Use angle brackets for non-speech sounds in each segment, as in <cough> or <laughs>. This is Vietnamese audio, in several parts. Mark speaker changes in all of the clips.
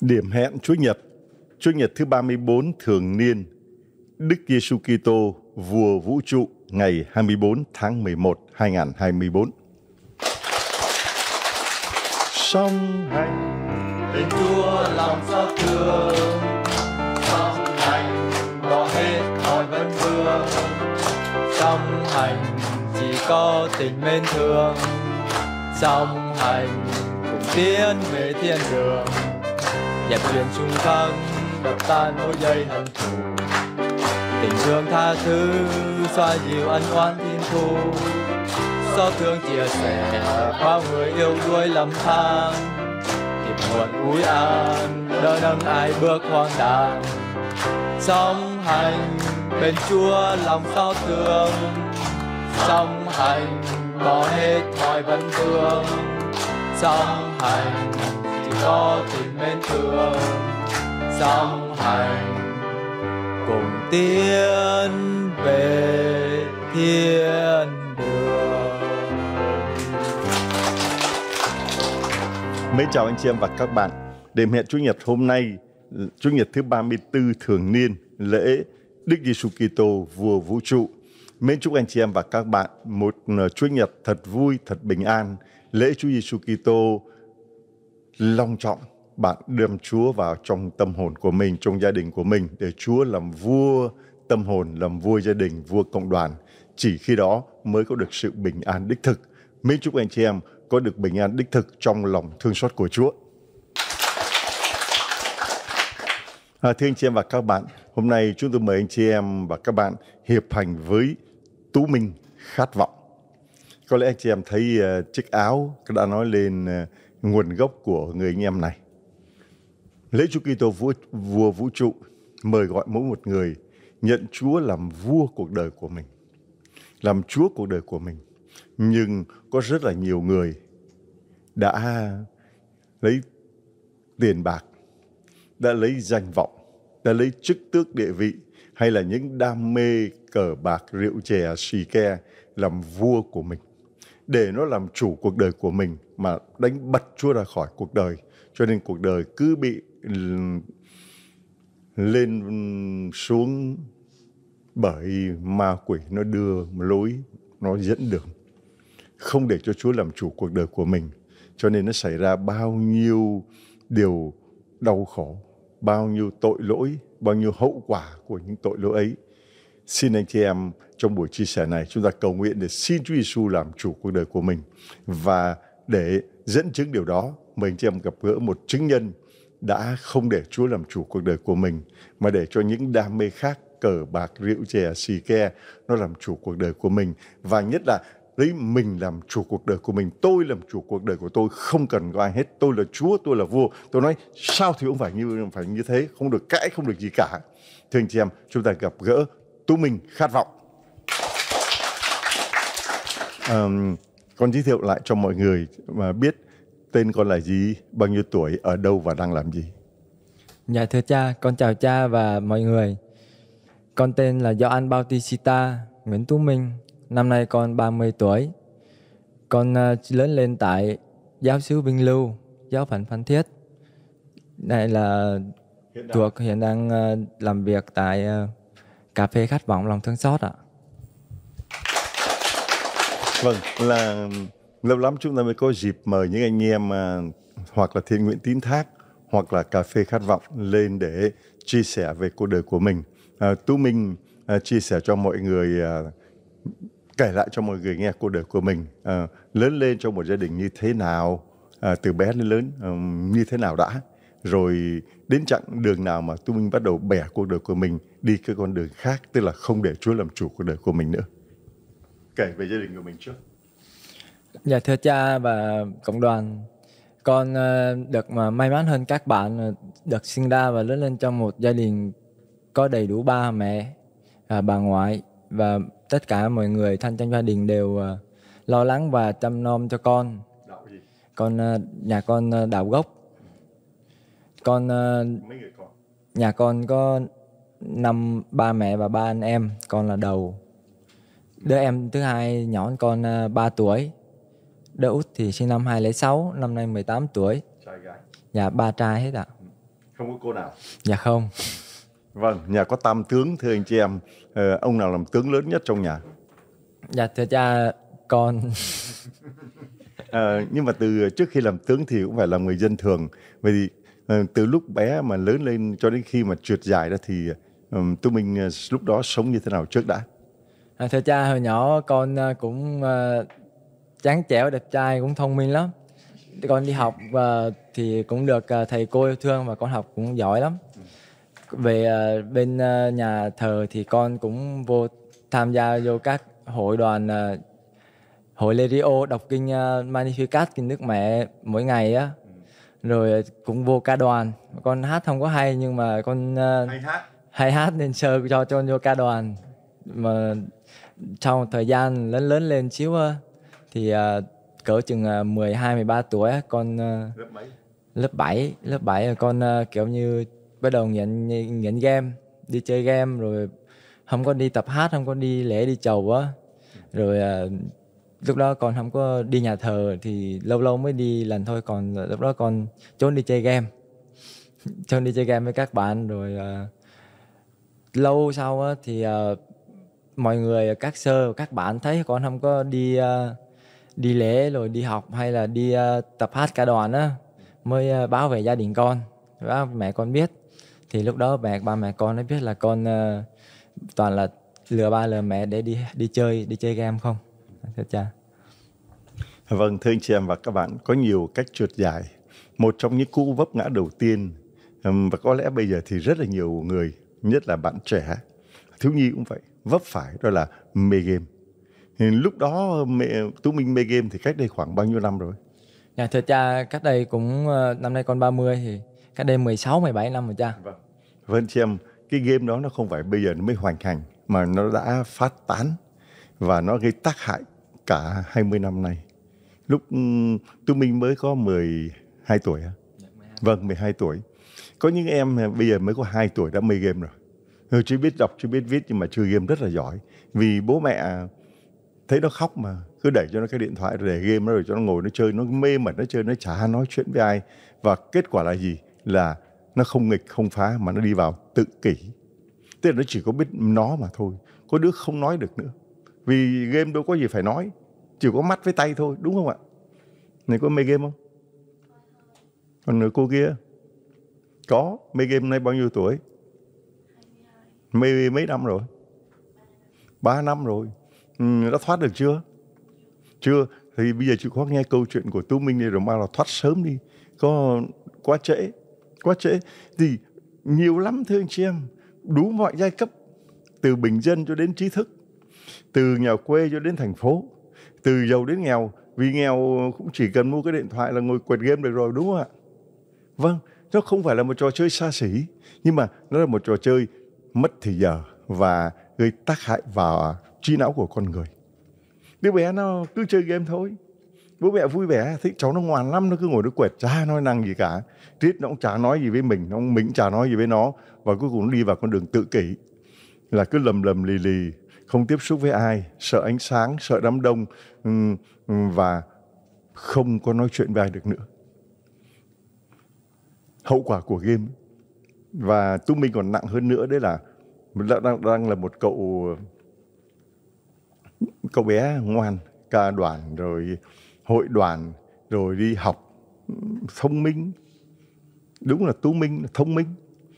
Speaker 1: Điểm hẹn Chúa Nhật Chúa Nhật thứ 34 thường niên Đức Giêsu Kitô Vua Vũ trụ ngày 24 tháng 11 2024 Song hành
Speaker 2: Tình Chúa lòng xót thương Song hành Bỏ hết mọi vấn vương Song hành Chỉ có tình mến thương Song hành Cùng tiến về thiên đường đập tan dây hận thù tình thương tha thứ xoa dịu ân oán thiên thu xót thương chia sẻ bao người yêu đuối lầm than tìm nguồn úi an đỡ nâng ai bước hoang tàn song hành bên chúa lòng xót thương song hành bỏ hết mọi vấn vương song hành cho tình mến thương song hành cùng tiến về thiên đường
Speaker 1: Mến chào anh chị em và các bạn Đêm hẹn Chủ nhật hôm nay Chủ nhật thứ 34 thường niên lễ Đức Giêsu Kitô vua vũ trụ Mến chúc anh chị em và các bạn một ờ, chủ Nhật thật vui, thật bình an. Lễ Chúa Giêsu Kitô long trọng bạn đem Chúa vào trong tâm hồn của mình, trong gia đình của mình để Chúa làm vua tâm hồn, làm vua gia đình, vua cộng đoàn. Chỉ khi đó mới có được sự bình an đích thực. Mình chúc anh chị em có được bình an đích thực trong lòng thương xót của Chúa. À, thưa anh chị em và các bạn, hôm nay chúng tôi mời anh chị em và các bạn hiệp hành với Tú Minh Khát Vọng. Có lẽ anh chị em thấy uh, chiếc áo đã nói lên uh, nguồn gốc của người anh em này. Lễ Chúa Kitô vua, vua vũ trụ mời gọi mỗi một người nhận Chúa làm vua cuộc đời của mình, làm Chúa cuộc đời của mình. Nhưng có rất là nhiều người đã lấy tiền bạc, đã lấy danh vọng, đã lấy chức tước địa vị hay là những đam mê cờ bạc, rượu chè, xì ke làm vua của mình để nó làm chủ cuộc đời của mình mà đánh bật Chúa ra khỏi cuộc đời. Cho nên cuộc đời cứ bị ừ, lên xuống bởi ma quỷ nó đưa lối, nó dẫn đường. Không để cho Chúa làm chủ cuộc đời của mình. Cho nên nó xảy ra bao nhiêu điều đau khổ, bao nhiêu tội lỗi, bao nhiêu hậu quả của những tội lỗi ấy xin anh chị em trong buổi chia sẻ này chúng ta cầu nguyện để xin Chúa Giêsu làm chủ cuộc đời của mình và để dẫn chứng điều đó mình chị em gặp gỡ một chứng nhân đã không để Chúa làm chủ cuộc đời của mình mà để cho những đam mê khác cờ bạc rượu chè xì ke nó làm chủ cuộc đời của mình và nhất là lấy mình làm chủ cuộc đời của mình tôi làm chủ cuộc đời của tôi không cần có ai hết tôi là chúa tôi là vua tôi nói sao thì cũng phải như phải như thế không được cãi không được gì cả thưa anh chị em chúng ta gặp gỡ tụi mình khát vọng um, con giới thiệu lại cho mọi người mà biết tên con là gì bao nhiêu tuổi ở đâu và đang làm gì
Speaker 2: dạ thưa cha con chào cha và mọi người con tên là Joan Bautista Nguyễn Tú Minh năm nay con 30 tuổi con ờ, lớn lên tại giáo xứ Vinh Lưu giáo phận Phan Thiết đây là hiện thuộc hiện đang ờ, làm việc tại ờ, cà phê khát vọng lòng thương xót ạ
Speaker 1: vâng là lâu lắm chúng ta mới có dịp mời những anh em à, hoặc là thiện Nguyễn tín thác hoặc là cà phê khát vọng lên để chia sẻ về cuộc đời của mình à, tú minh à, chia sẻ cho mọi người à, kể lại cho mọi người nghe cuộc đời của mình à, lớn lên trong một gia đình như thế nào à, từ bé đến lớn à, như thế nào đã rồi đến chặng đường nào mà tu minh bắt đầu bẻ cuộc đời của mình đi cái con đường khác tức là không để chúa làm chủ cuộc đời của mình nữa kể về gia đình của mình trước
Speaker 2: dạ thưa cha và cộng đoàn con ờ, được mà may mắn hơn các bạn ờ, được sinh ra và lớn lên trong một gia đình có đầy đủ ba mẹ và bà ngoại và tất cả mọi người thân trong gia đình đều ờ, lo lắng và chăm nom cho con con nhà con đạo gốc Ờ, con nhà con có năm ba mẹ và ba anh em con là đầu đứa em thứ hai nhỏ hơn con uh, ờ, 3 tuổi đứa út thì sinh năm 2006 năm nay 18 tuổi
Speaker 1: trai gái dạ ba trai hết ạ không có cô nào nhà dạ, không vâng nhà có tam tướng thưa anh chị em ờ, ông nào làm tướng lớn nhất trong nhà dạ thưa cha con à, <laughs> nhưng mà từ trước khi làm tướng thì cũng phải là người dân thường vì Ờ, từ lúc bé mà lớn lên cho đến khi mà trượt dài đó thì ờ, tụi mình ờ, lúc đó sống như thế nào trước đã
Speaker 2: à, thưa cha hồi nhỏ con cũng uh, trẻo đẹp trai cũng thông minh lắm con đi học uh, thì cũng được uh, thầy cô yêu thương và con học cũng giỏi lắm về uh, bên uh, nhà thờ thì con cũng vô tham gia vô các hội đoàn uh, hội Lerio đọc kinh uh, Magnificat kinh Đức Mẹ mỗi ngày á rồi ờ, cũng vô ca đoàn con hát không có hay nhưng mà con uh, hay hát hay hát nên sơ cho cho vô ca đoàn mà trong thời gian lớn lớn lên xíu ờ, thì uh, cỡ chừng 12 13 tuổi con uh, lớp mấy lớp 7 lớp 7 con uh, kiểu như bắt đầu nghiện nghiện game đi chơi game rồi không có đi tập hát không có đi lễ đi chầu á rồi uh, lúc đó con không có đi nhà thờ thì lâu lâu mới đi lần thôi còn lúc đó con trốn đi chơi game <laughs> trốn đi chơi game với các bạn rồi uh, lâu sau á, thì uh, mọi người các sơ các bạn thấy con không có đi uh, đi lễ rồi đi học hay là đi uh, tập hát cả đoàn á mới uh, báo về gia đình con báo mẹ con biết thì lúc đó mẹ ba mẹ con nó biết là con uh, toàn là lừa ba lừa mẹ để đi đi chơi đi chơi game không thưa dạ, cha
Speaker 1: vâng thưa anh chị em và các bạn có nhiều cách trượt dài một trong những cú vấp ngã đầu tiên và có lẽ bây giờ thì rất là nhiều người nhất là bạn trẻ thiếu nhi cũng vậy vấp phải đó là mê game lúc đó mẹ tú minh mê game thì cách đây khoảng bao nhiêu năm rồi
Speaker 2: dạ thưa cha cách đây cũng ờ, năm nay con 30 thì cách đây 16 17 năm rồi cha vâng
Speaker 1: vâng chị em cái game đó nó không phải bây giờ nó mới hoành hành mà nó đã phát tán và nó gây tác hại cả 20 năm nay. Lúc ừ, Tú Minh mới có 12 tuổi. Vâng, 12 tuổi. Có những em bây giờ mới có 2 tuổi đã mê game rồi. Rồi ờ, chưa biết đọc, chưa biết viết nhưng mà chơi game rất là giỏi. Vì bố mẹ thấy nó khóc mà cứ đẩy cho nó cái điện thoại để game nó rồi cho nó ngồi nó chơi nó mê mẩn nó chơi nó chả nói chuyện với ai và kết quả là gì là nó không nghịch không phá mà nó đi vào tự kỷ tức là nó chỉ có biết nó mà thôi có đứa không nói được nữa vì game đâu có gì phải nói chỉ có mắt với tay thôi đúng không ạ này có mê game không còn nữa cô kia có mê game nay bao nhiêu tuổi mê mấy năm rồi ba năm rồi ừ, đã thoát được chưa chưa thì bây giờ chị có nghe câu chuyện của tú minh này rồi mà là thoát sớm đi có quá trễ quá trễ thì nhiều lắm thưa anh chị em đủ mọi giai cấp từ bình dân cho đến trí thức từ nhà quê cho đến thành phố từ giàu đến nghèo vì nghèo cũng chỉ cần mua cái điện thoại là ngồi quẹt game được rồi đúng không ạ vâng nó không phải là một trò chơi xa xỉ nhưng mà nó là một trò chơi mất thì giờ và gây tác hại vào trí não của con người đứa bé nó cứ chơi game thôi bố mẹ vui vẻ thấy cháu nó ngoan lắm nó cứ ngồi nó quẹt cha nói năng gì cả riết nó cũng chả nói gì với mình nó mình chả nói gì với nó và cuối cùng nó đi vào con đường tự kỷ là cứ lầm lầm lì lì không tiếp xúc với ai sợ ánh sáng sợ đám đông ừ, ừ, và không có nói chuyện với ai được nữa hậu quả của game và tu minh còn nặng hơn nữa đấy là đang đang là một cậu cậu bé ngoan ca đoàn rồi hội đoàn rồi đi học ừ, thông minh đúng là tú minh thông minh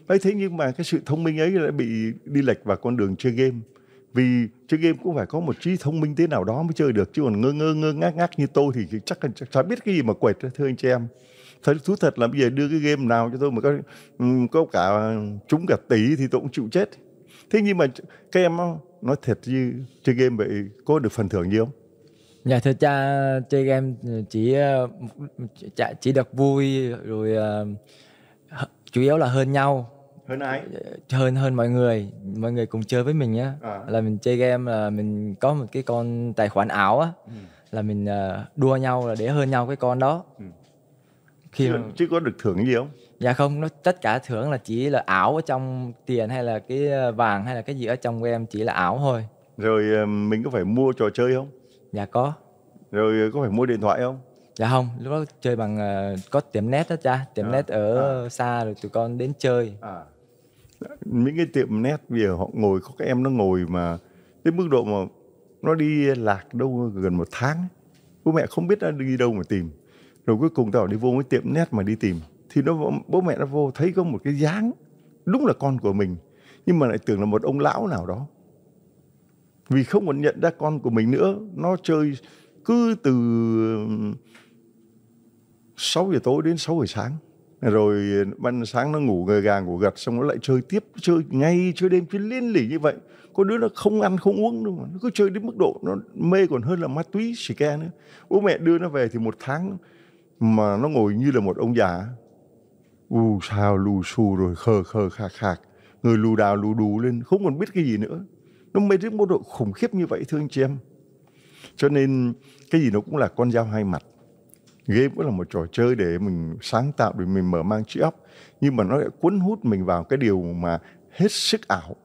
Speaker 1: ấy thế nhưng mà cái sự thông minh ấy lại bị đi lệch vào con đường chơi game vì chơi game cũng phải có một trí thông minh thế nào đó mới chơi được chứ còn ngơ ngơ ngơ ngác ngác như tôi thì chắc là chắc chả biết cái gì mà quẹt thưa anh chị em thật thú thật là bây giờ đưa cái game nào cho tôi mà có ừ, có cả trúng cả tỷ thì tôi cũng chịu chết thế nhưng mà các em nói thật như chơi game vậy có được phần thưởng nhiều không
Speaker 2: nhà thưa cha chơi game ừ, chỉ ờ, chỉ được vui rồi ờ, chủ yếu là hơn nhau hơn ai dạ, dạ, hơn hơn mọi người mọi người cùng chơi với mình nhá à. là mình chơi game là mình có một cái con tài khoản ảo á ừ. là mình ờ, đua nhau là để hơn nhau cái con đó ừ. khi chứ, mà...
Speaker 1: chứ có được thưởng gì không dạ không
Speaker 2: nó tất cả thưởng là chỉ là ảo ở trong tiền hay là cái ờ, vàng hay là cái gì ở trong game chỉ là ảo thôi
Speaker 1: rồi ờ, mình có phải mua trò chơi không dạ
Speaker 2: có rồi có phải mua điện thoại không dạ không lúc đó chơi bằng uh, có tiệm net đó cha tiệm à, net ở à. xa rồi tụi con đến chơi à
Speaker 1: những cái tiệm nét bây giờ họ ngồi có các em nó ngồi mà đến mức độ mà nó đi lạc đâu gần một tháng bố mẹ không biết nó đi đâu mà tìm rồi cuối cùng tao đi vô cái tiệm nét mà đi tìm thì nó bố mẹ nó vô thấy có một cái dáng đúng là con của mình nhưng mà lại tưởng là một ông lão nào đó vì không còn nhận ra con của mình nữa nó chơi cứ từ 6 giờ tối đến 6 giờ sáng rồi ban sáng nó ngủ gà gà ngủ gật xong nó lại chơi tiếp chơi ngay chơi đêm cứ liên lỉ như vậy có đứa nó không ăn không uống đâu mà nó cứ chơi đến mức độ nó mê còn hơn là ma túy xì ke nữa bố mẹ đưa nó về thì một tháng mà nó ngồi như là một ông già u sao lù xù rồi khờ khờ khạc khạc người lù đào lù đù lên không còn biết cái gì nữa nó mê đến mức độ khủng khiếp như vậy thưa anh chị em cho nên cái gì nó cũng là con dao hai mặt game cũng là một trò chơi để mình sáng tạo để mình mở mang trí óc nhưng mà nó lại cuốn hút mình vào cái điều mà hết sức ảo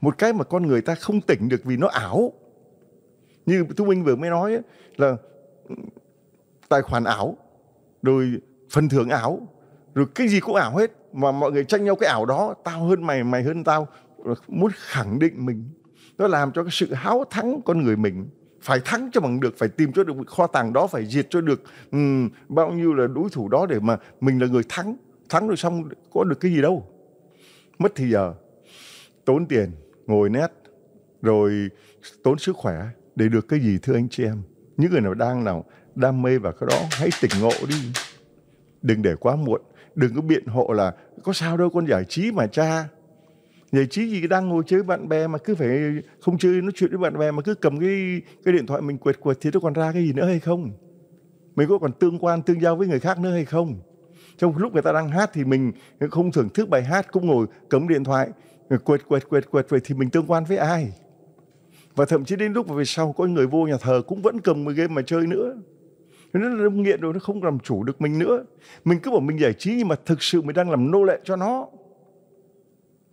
Speaker 1: một cái mà con người ta không tỉnh được vì nó ảo như tú minh vừa mới nói ấy, là ừ, tài khoản ảo rồi phần thưởng ảo rồi cái gì cũng ảo hết mà mọi người tranh nhau cái ảo đó tao hơn mày mày hơn tao muốn khẳng định mình nó làm cho cái sự háo thắng con người mình phải thắng cho bằng được phải tìm cho được kho tàng đó phải diệt cho được um, bao nhiêu là đối thủ đó để mà mình là người thắng thắng rồi xong có được cái gì đâu mất thì giờ tốn tiền ngồi nét rồi tốn sức khỏe để được cái gì thưa anh chị em những người nào đang nào đam mê vào cái đó hãy tỉnh ngộ đi đừng để quá muộn đừng có biện hộ là có sao đâu con giải trí mà cha giải trí gì đang ngồi chơi bạn bè mà cứ phải không chơi nói chuyện với bạn bè mà cứ cầm cái cái điện thoại mình quệt quệt thì nó còn ra cái gì nữa hay không? Mình có còn tương quan tương giao với người khác nữa hay không? Trong lúc người ta đang hát thì mình không thưởng thức bài hát cũng ngồi cầm điện thoại quệt quệt quệt quệt vậy thì mình tương quan với ai? Và thậm chí đến lúc về sau có người vô nhà thờ cũng vẫn cầm một game mà chơi nữa nó nó nghiện rồi nó không làm chủ được mình nữa mình cứ bảo mình giải trí nhưng mà thực sự mình đang làm nô lệ cho nó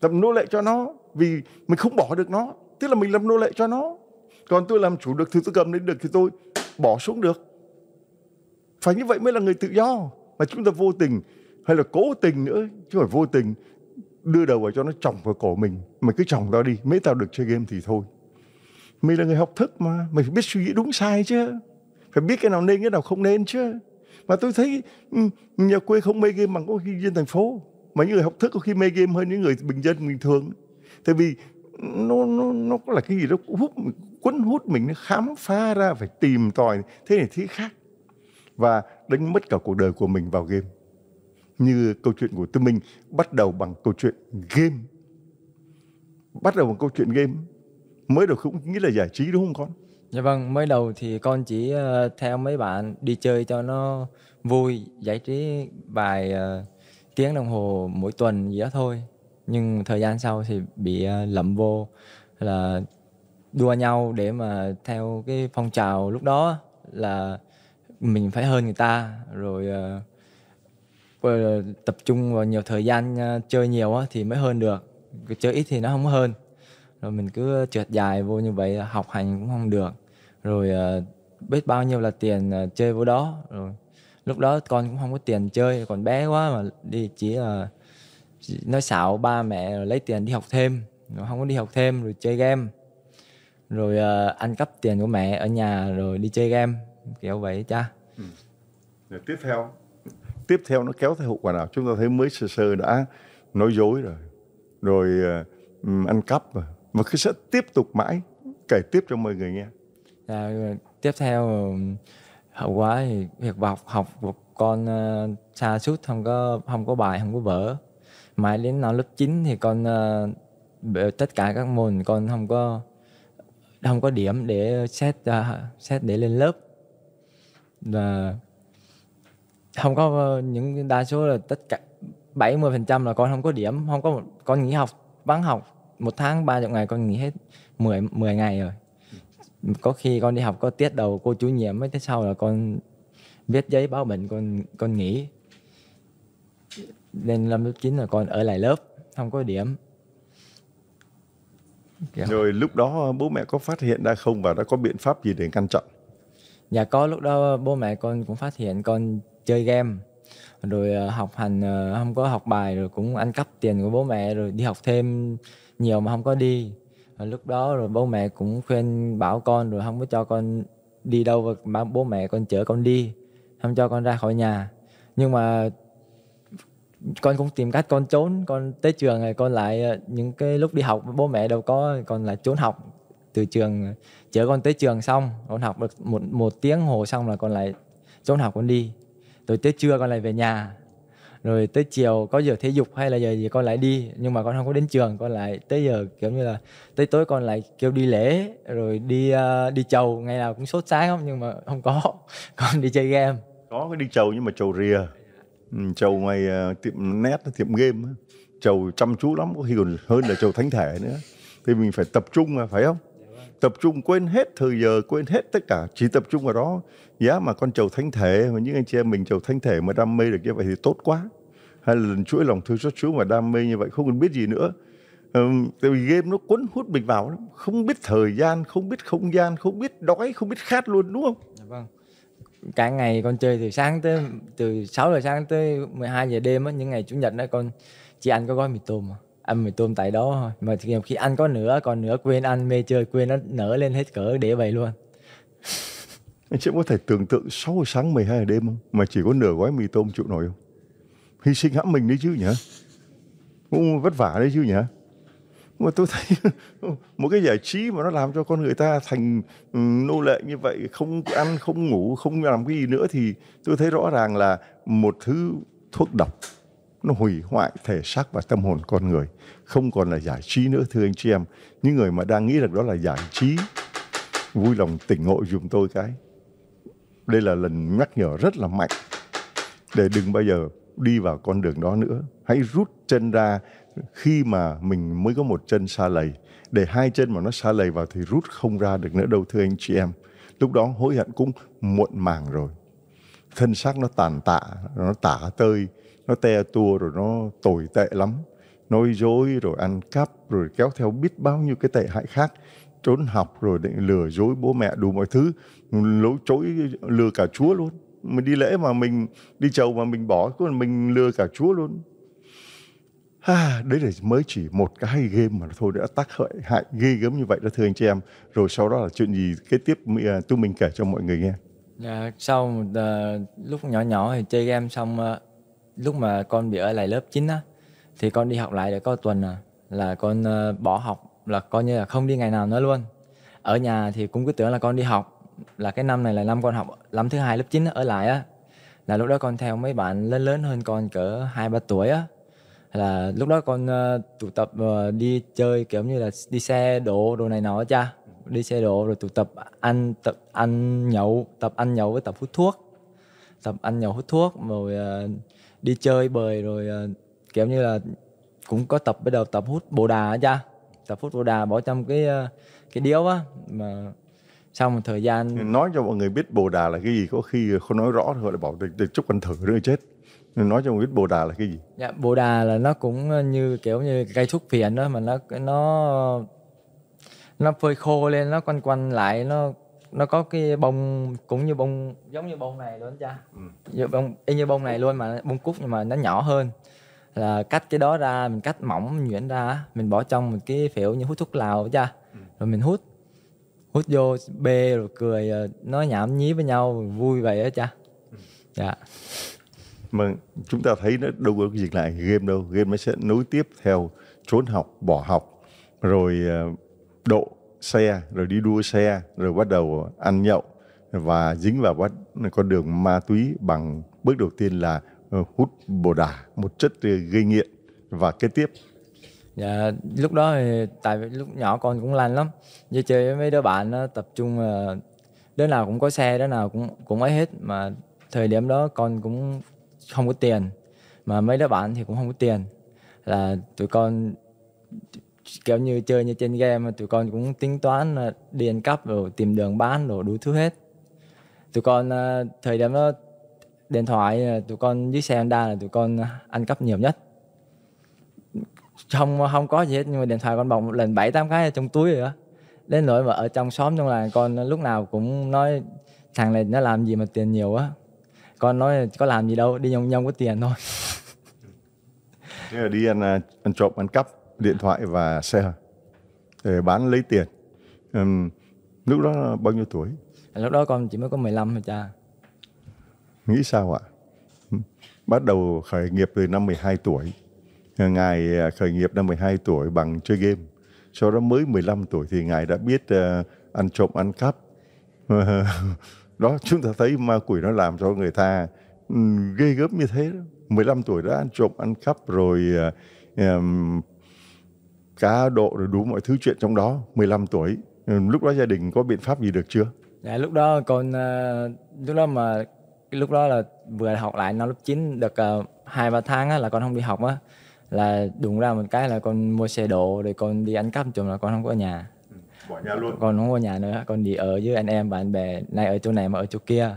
Speaker 1: làm nô lệ cho nó vì mình không bỏ được nó tức là mình làm nô lệ cho nó còn tôi làm chủ được thứ tôi cầm lên được thì tôi bỏ xuống được phải như vậy mới là người tự do mà chúng ta vô tình hay là cố tình nữa chứ phải vô tình đưa đầu vào cho nó chồng vào cổ mình mày cứ chồng tao đi mấy tao được chơi game thì thôi mình là người học thức mà mày phải biết suy nghĩ đúng sai chứ phải biết cái nào nên cái nào không nên chứ mà tôi thấy ừ, nhà quê không mê game bằng có khi dân thành phố mà những người học thức có khi mê game hơn những người bình dân bình thường tại vì nó nó nó có là cái gì đó hút mình, cuốn hút mình nó khám phá ra phải tìm tòi thế này thế khác và đánh mất cả cuộc đời của mình vào game như câu chuyện của tư minh bắt đầu bằng câu chuyện game bắt đầu bằng câu chuyện game mới đầu cũng nghĩ là giải trí đúng không con
Speaker 2: dạ vâng mới đầu thì con chỉ ờ, theo mấy bạn đi chơi cho nó vui giải trí bài uh tiếng đồng hồ mỗi tuần gì đó thôi nhưng thời gian sau thì bị ờ, lậm vô là đua nhau để mà theo cái phong trào lúc đó là mình phải hơn người ta rồi ờ, ờ, tập trung vào nhiều thời gian chơi nhiều á, thì mới hơn được chơi ít thì nó không hơn rồi mình cứ trượt dài vô như vậy học hành cũng không được rồi biết bao nhiêu là tiền chơi vô đó rồi lúc đó con cũng không có tiền chơi còn bé quá mà đi chỉ là nói xạo ba mẹ rồi lấy tiền đi học thêm rồi không có đi học thêm rồi chơi game rồi uh, ăn cắp tiền của mẹ ở nhà rồi đi chơi game kiểu vậy cha ừ.
Speaker 1: tiếp theo tiếp theo nó kéo theo hậu quả nào chúng ta thấy mới sơ sơ đã nói dối rồi rồi uh, ăn cắp rồi mà cứ sẽ tiếp tục mãi kể tiếp cho mọi người nghe à,
Speaker 2: tiếp theo hậu quả thì việc học học của con uh, ờ, xa suốt không có không có bài không có vở mãi đến năm lớp 9 thì con uh, tất cả các môn con không có không có điểm để xét uh, xét để lên lớp và không có những đa số là tất cả 70% là con không có điểm không có con nghỉ học vắng học một tháng ba chục ngày con nghỉ hết 10 10 ngày rồi có khi con đi học có tiết đầu cô chủ nhiệm mới tiết sau là con viết giấy báo bệnh con con nghỉ nên năm lớp 9 là con ở lại lớp không có điểm
Speaker 1: Kiểu. rồi lúc đó bố mẹ có phát hiện ra không và đã có biện pháp gì để ngăn chặn
Speaker 2: dạ có lúc đó bố mẹ con cũng phát hiện con chơi game rồi ờ, học hành ờ, không có học bài rồi cũng ăn cắp tiền của bố mẹ rồi đi học thêm nhiều mà không có đi Ờ, lúc đó rồi bố mẹ cũng khuyên bảo con rồi không có cho con đi đâu và bảo bố mẹ con chở con đi không cho con ra khỏi nhà nhưng mà con cũng tìm cách con trốn con tới trường rồi con lại ờ, những cái lúc đi học bố mẹ đâu có còn lại trốn học từ trường chở con tới trường xong con học được một một tiếng hồ xong là con lại trốn học con đi rồi tới trưa con lại về nhà rồi tới chiều có giờ thể dục hay là giờ gì con lại đi nhưng mà con không có đến trường con lại tới giờ kiểu như là tới tối con lại kêu đi lễ rồi đi uh, đi chầu ngày nào cũng sốt sáng không nhưng mà không có <laughs> con đi chơi game
Speaker 1: có cái đi chầu nhưng mà chầu rìa ừ, chầu ngoài uh, tiệm net tiệm game chầu chăm chú lắm có khi còn hơn là chầu thánh thể nữa thì mình phải tập trung mà phải không tập trung quên hết thời giờ quên hết tất cả chỉ tập trung vào đó giá mà con trầu thánh thể mà những anh chị em mình trầu thánh thể mà đam mê được như vậy thì tốt quá hay là chuỗi lòng thương xót Chúa mà đam mê như vậy không cần biết gì nữa um, tại vì game nó cuốn hút mình vào không biết thời gian không biết không gian không biết đói không biết khát luôn đúng không dạ vâng
Speaker 2: cả ngày con chơi từ sáng tới từ 6 giờ sáng tới 12 giờ đêm á những ngày chủ nhật đó con chỉ ăn có gói mì tôm mà ăn mì tôm tại đó thôi mà khi ăn có nữa còn nữa quên ăn mê chơi quên nó nở lên hết cỡ để vậy luôn
Speaker 1: anh chị có thể tưởng tượng 6 giờ sáng 12 giờ đêm không? Mà chỉ có nửa gói mì tôm chịu nổi không? Hy sinh hãm mình đấy chứ nhỉ? Cũng vất vả đấy chứ nhỉ? Mà tôi thấy <laughs> một cái giải trí mà nó làm cho con người ta thành ừ, nô lệ như vậy, không ăn, không ngủ, không làm cái gì nữa thì tôi thấy rõ ràng là một thứ thuốc độc nó hủy hoại thể xác và tâm hồn con người không còn là giải trí nữa thưa anh chị em những người mà đang nghĩ rằng đó là giải trí vui lòng tỉnh ngộ dùm tôi cái đây là lần nhắc nhở rất là mạnh để đừng bao giờ đi vào con đường đó nữa hãy rút chân ra khi mà mình mới có một chân xa lầy để hai chân mà nó xa lầy vào thì rút không ra được nữa đâu thưa anh chị em lúc đó hối hận cũng muộn màng rồi thân xác nó tàn tạ nó tả tơi nó te tua rồi nó tồi tệ lắm nói dối rồi ăn cắp rồi kéo theo biết bao nhiêu cái tệ hại khác trốn học rồi định lừa dối bố mẹ đủ mọi thứ lối chối lừa cả chúa luôn mình đi lễ mà mình đi chầu mà mình bỏ còn mình lừa cả chúa luôn à, đấy là mới chỉ một cái game mà thôi đã tác hại hại ghê gớm như vậy đó thưa anh chị em rồi sau đó là chuyện gì kế tiếp tôi à, mình kể cho mọi người nghe
Speaker 2: Dạ, sau một, ờ, uh, lúc nhỏ nhỏ thì chơi game xong uh, lúc mà con bị ở lại lớp 9 á thì con đi học lại được có tuần à là con uh, bỏ học là coi như là không đi ngày nào nữa luôn ở nhà thì cũng cứ tưởng là con đi học là cái năm này là năm con học năm thứ hai lớp 9 ở lại á là lúc đó con theo mấy bạn lớn lớn hơn con cỡ hai ba tuổi á là lúc đó con ờ, tụ tập ờ, đi chơi kiểu như là đi xe đổ đồ này nọ cha đi xe đổ rồi tụ tập ăn tập ăn nhậu tập ăn nhậu với tập hút thuốc tập ăn nhậu hút thuốc rồi ờ, đi chơi bời rồi kiểu như là cũng có tập bắt đầu tập hút bồ đà á cha tập phút vô đà bỏ trong cái ờ, cái điếu á
Speaker 1: mà sau một thời gian nói cho mọi người biết bồ đà là cái gì có khi không nói rõ thì họ lại bảo được, được chúc anh thử rồi chết nói cho mọi người biết bồ đà là cái gì
Speaker 2: dạ bồ đà là nó cũng như kiểu như cây thuốc phiện đó mà nó nó nó phơi khô lên nó quanh quanh lại nó nó có cái bông cũng như bông giống như bông này luôn cha ừ. bông y như bông này luôn mà bông cúc nhưng mà nó nhỏ hơn là cắt cái đó ra mình cắt mỏng nhuyễn ra mình bỏ trong một cái phễu như hút thuốc lào cha ừ. rồi mình hút hút vô bê rồi cười ờ, nó nhảm nhí với nhau vui vậy đó cha ừ. dạ
Speaker 1: yeah. Vâng, mà chúng ta thấy nó đâu có dừng lại game đâu game nó sẽ nối tiếp theo trốn học bỏ học rồi ờ, độ xe rồi đi đua xe rồi bắt đầu ăn nhậu và dính vào bắt con đường ma túy bằng bước đầu tiên là Ờ, hút bồ đà một chất ờ, gây nghiện và kế tiếp
Speaker 2: dạ lúc đó thì tại vì lúc nhỏ con cũng lành lắm như chơi với mấy đứa bạn nó tập trung ờ, đứa nào cũng có xe đứa nào cũng cũng ấy hết mà thời điểm đó con cũng không có tiền mà mấy đứa bạn thì cũng không có tiền là tụi con kiểu như chơi như trên game mà tụi con cũng tính toán đi ăn cắp rồi tìm đường bán rồi đủ thứ hết tụi con thời điểm đó điện thoại à, tụi con dưới xe Honda là tụi con à, ăn cắp nhiều nhất không không có gì hết nhưng mà điện thoại con bọc một lần bảy tám cái trong túi rồi đó. đến nỗi mà ở trong xóm trong làng con à, lúc nào cũng nói thằng này nó làm gì mà tiền nhiều á con nói có làm gì đâu đi nhông nhông có tiền thôi
Speaker 1: <laughs> Thế là đi ăn ăn trộm ăn cắp điện thoại và xe để bán lấy tiền um, lúc đó bao nhiêu tuổi
Speaker 2: lúc đó con chỉ mới có 15 thôi cha
Speaker 1: Nghĩ sao ạ? Bắt đầu khởi nghiệp từ năm 12 tuổi. Ngài à, khởi nghiệp năm 12 tuổi bằng chơi game. Sau đó mới 15 tuổi thì Ngài đã biết à, ăn trộm, ăn cắp. <laughs> đó, chúng ta thấy ma quỷ nó làm cho người ta ừ, ghê gớm như thế đó. 15 tuổi đã ăn trộm, ăn cắp rồi um, cá độ rồi đủ mọi thứ chuyện trong đó 15 tuổi ừ, lúc đó gia đình có biện pháp gì được chưa
Speaker 2: dạ lúc đó còn uh, lúc đó mà cái lúc đó là vừa học lại năm lớp 9 được ờ, hai uh, ba tháng á, là con không đi học á là đùng ra một cái là con mua xe độ rồi con đi ăn cắp chùm là con không có ở nhà bỏ nhà luôn con không có nhà nữa con đi ở với anh em bạn bè này ở chỗ này mà ở chỗ kia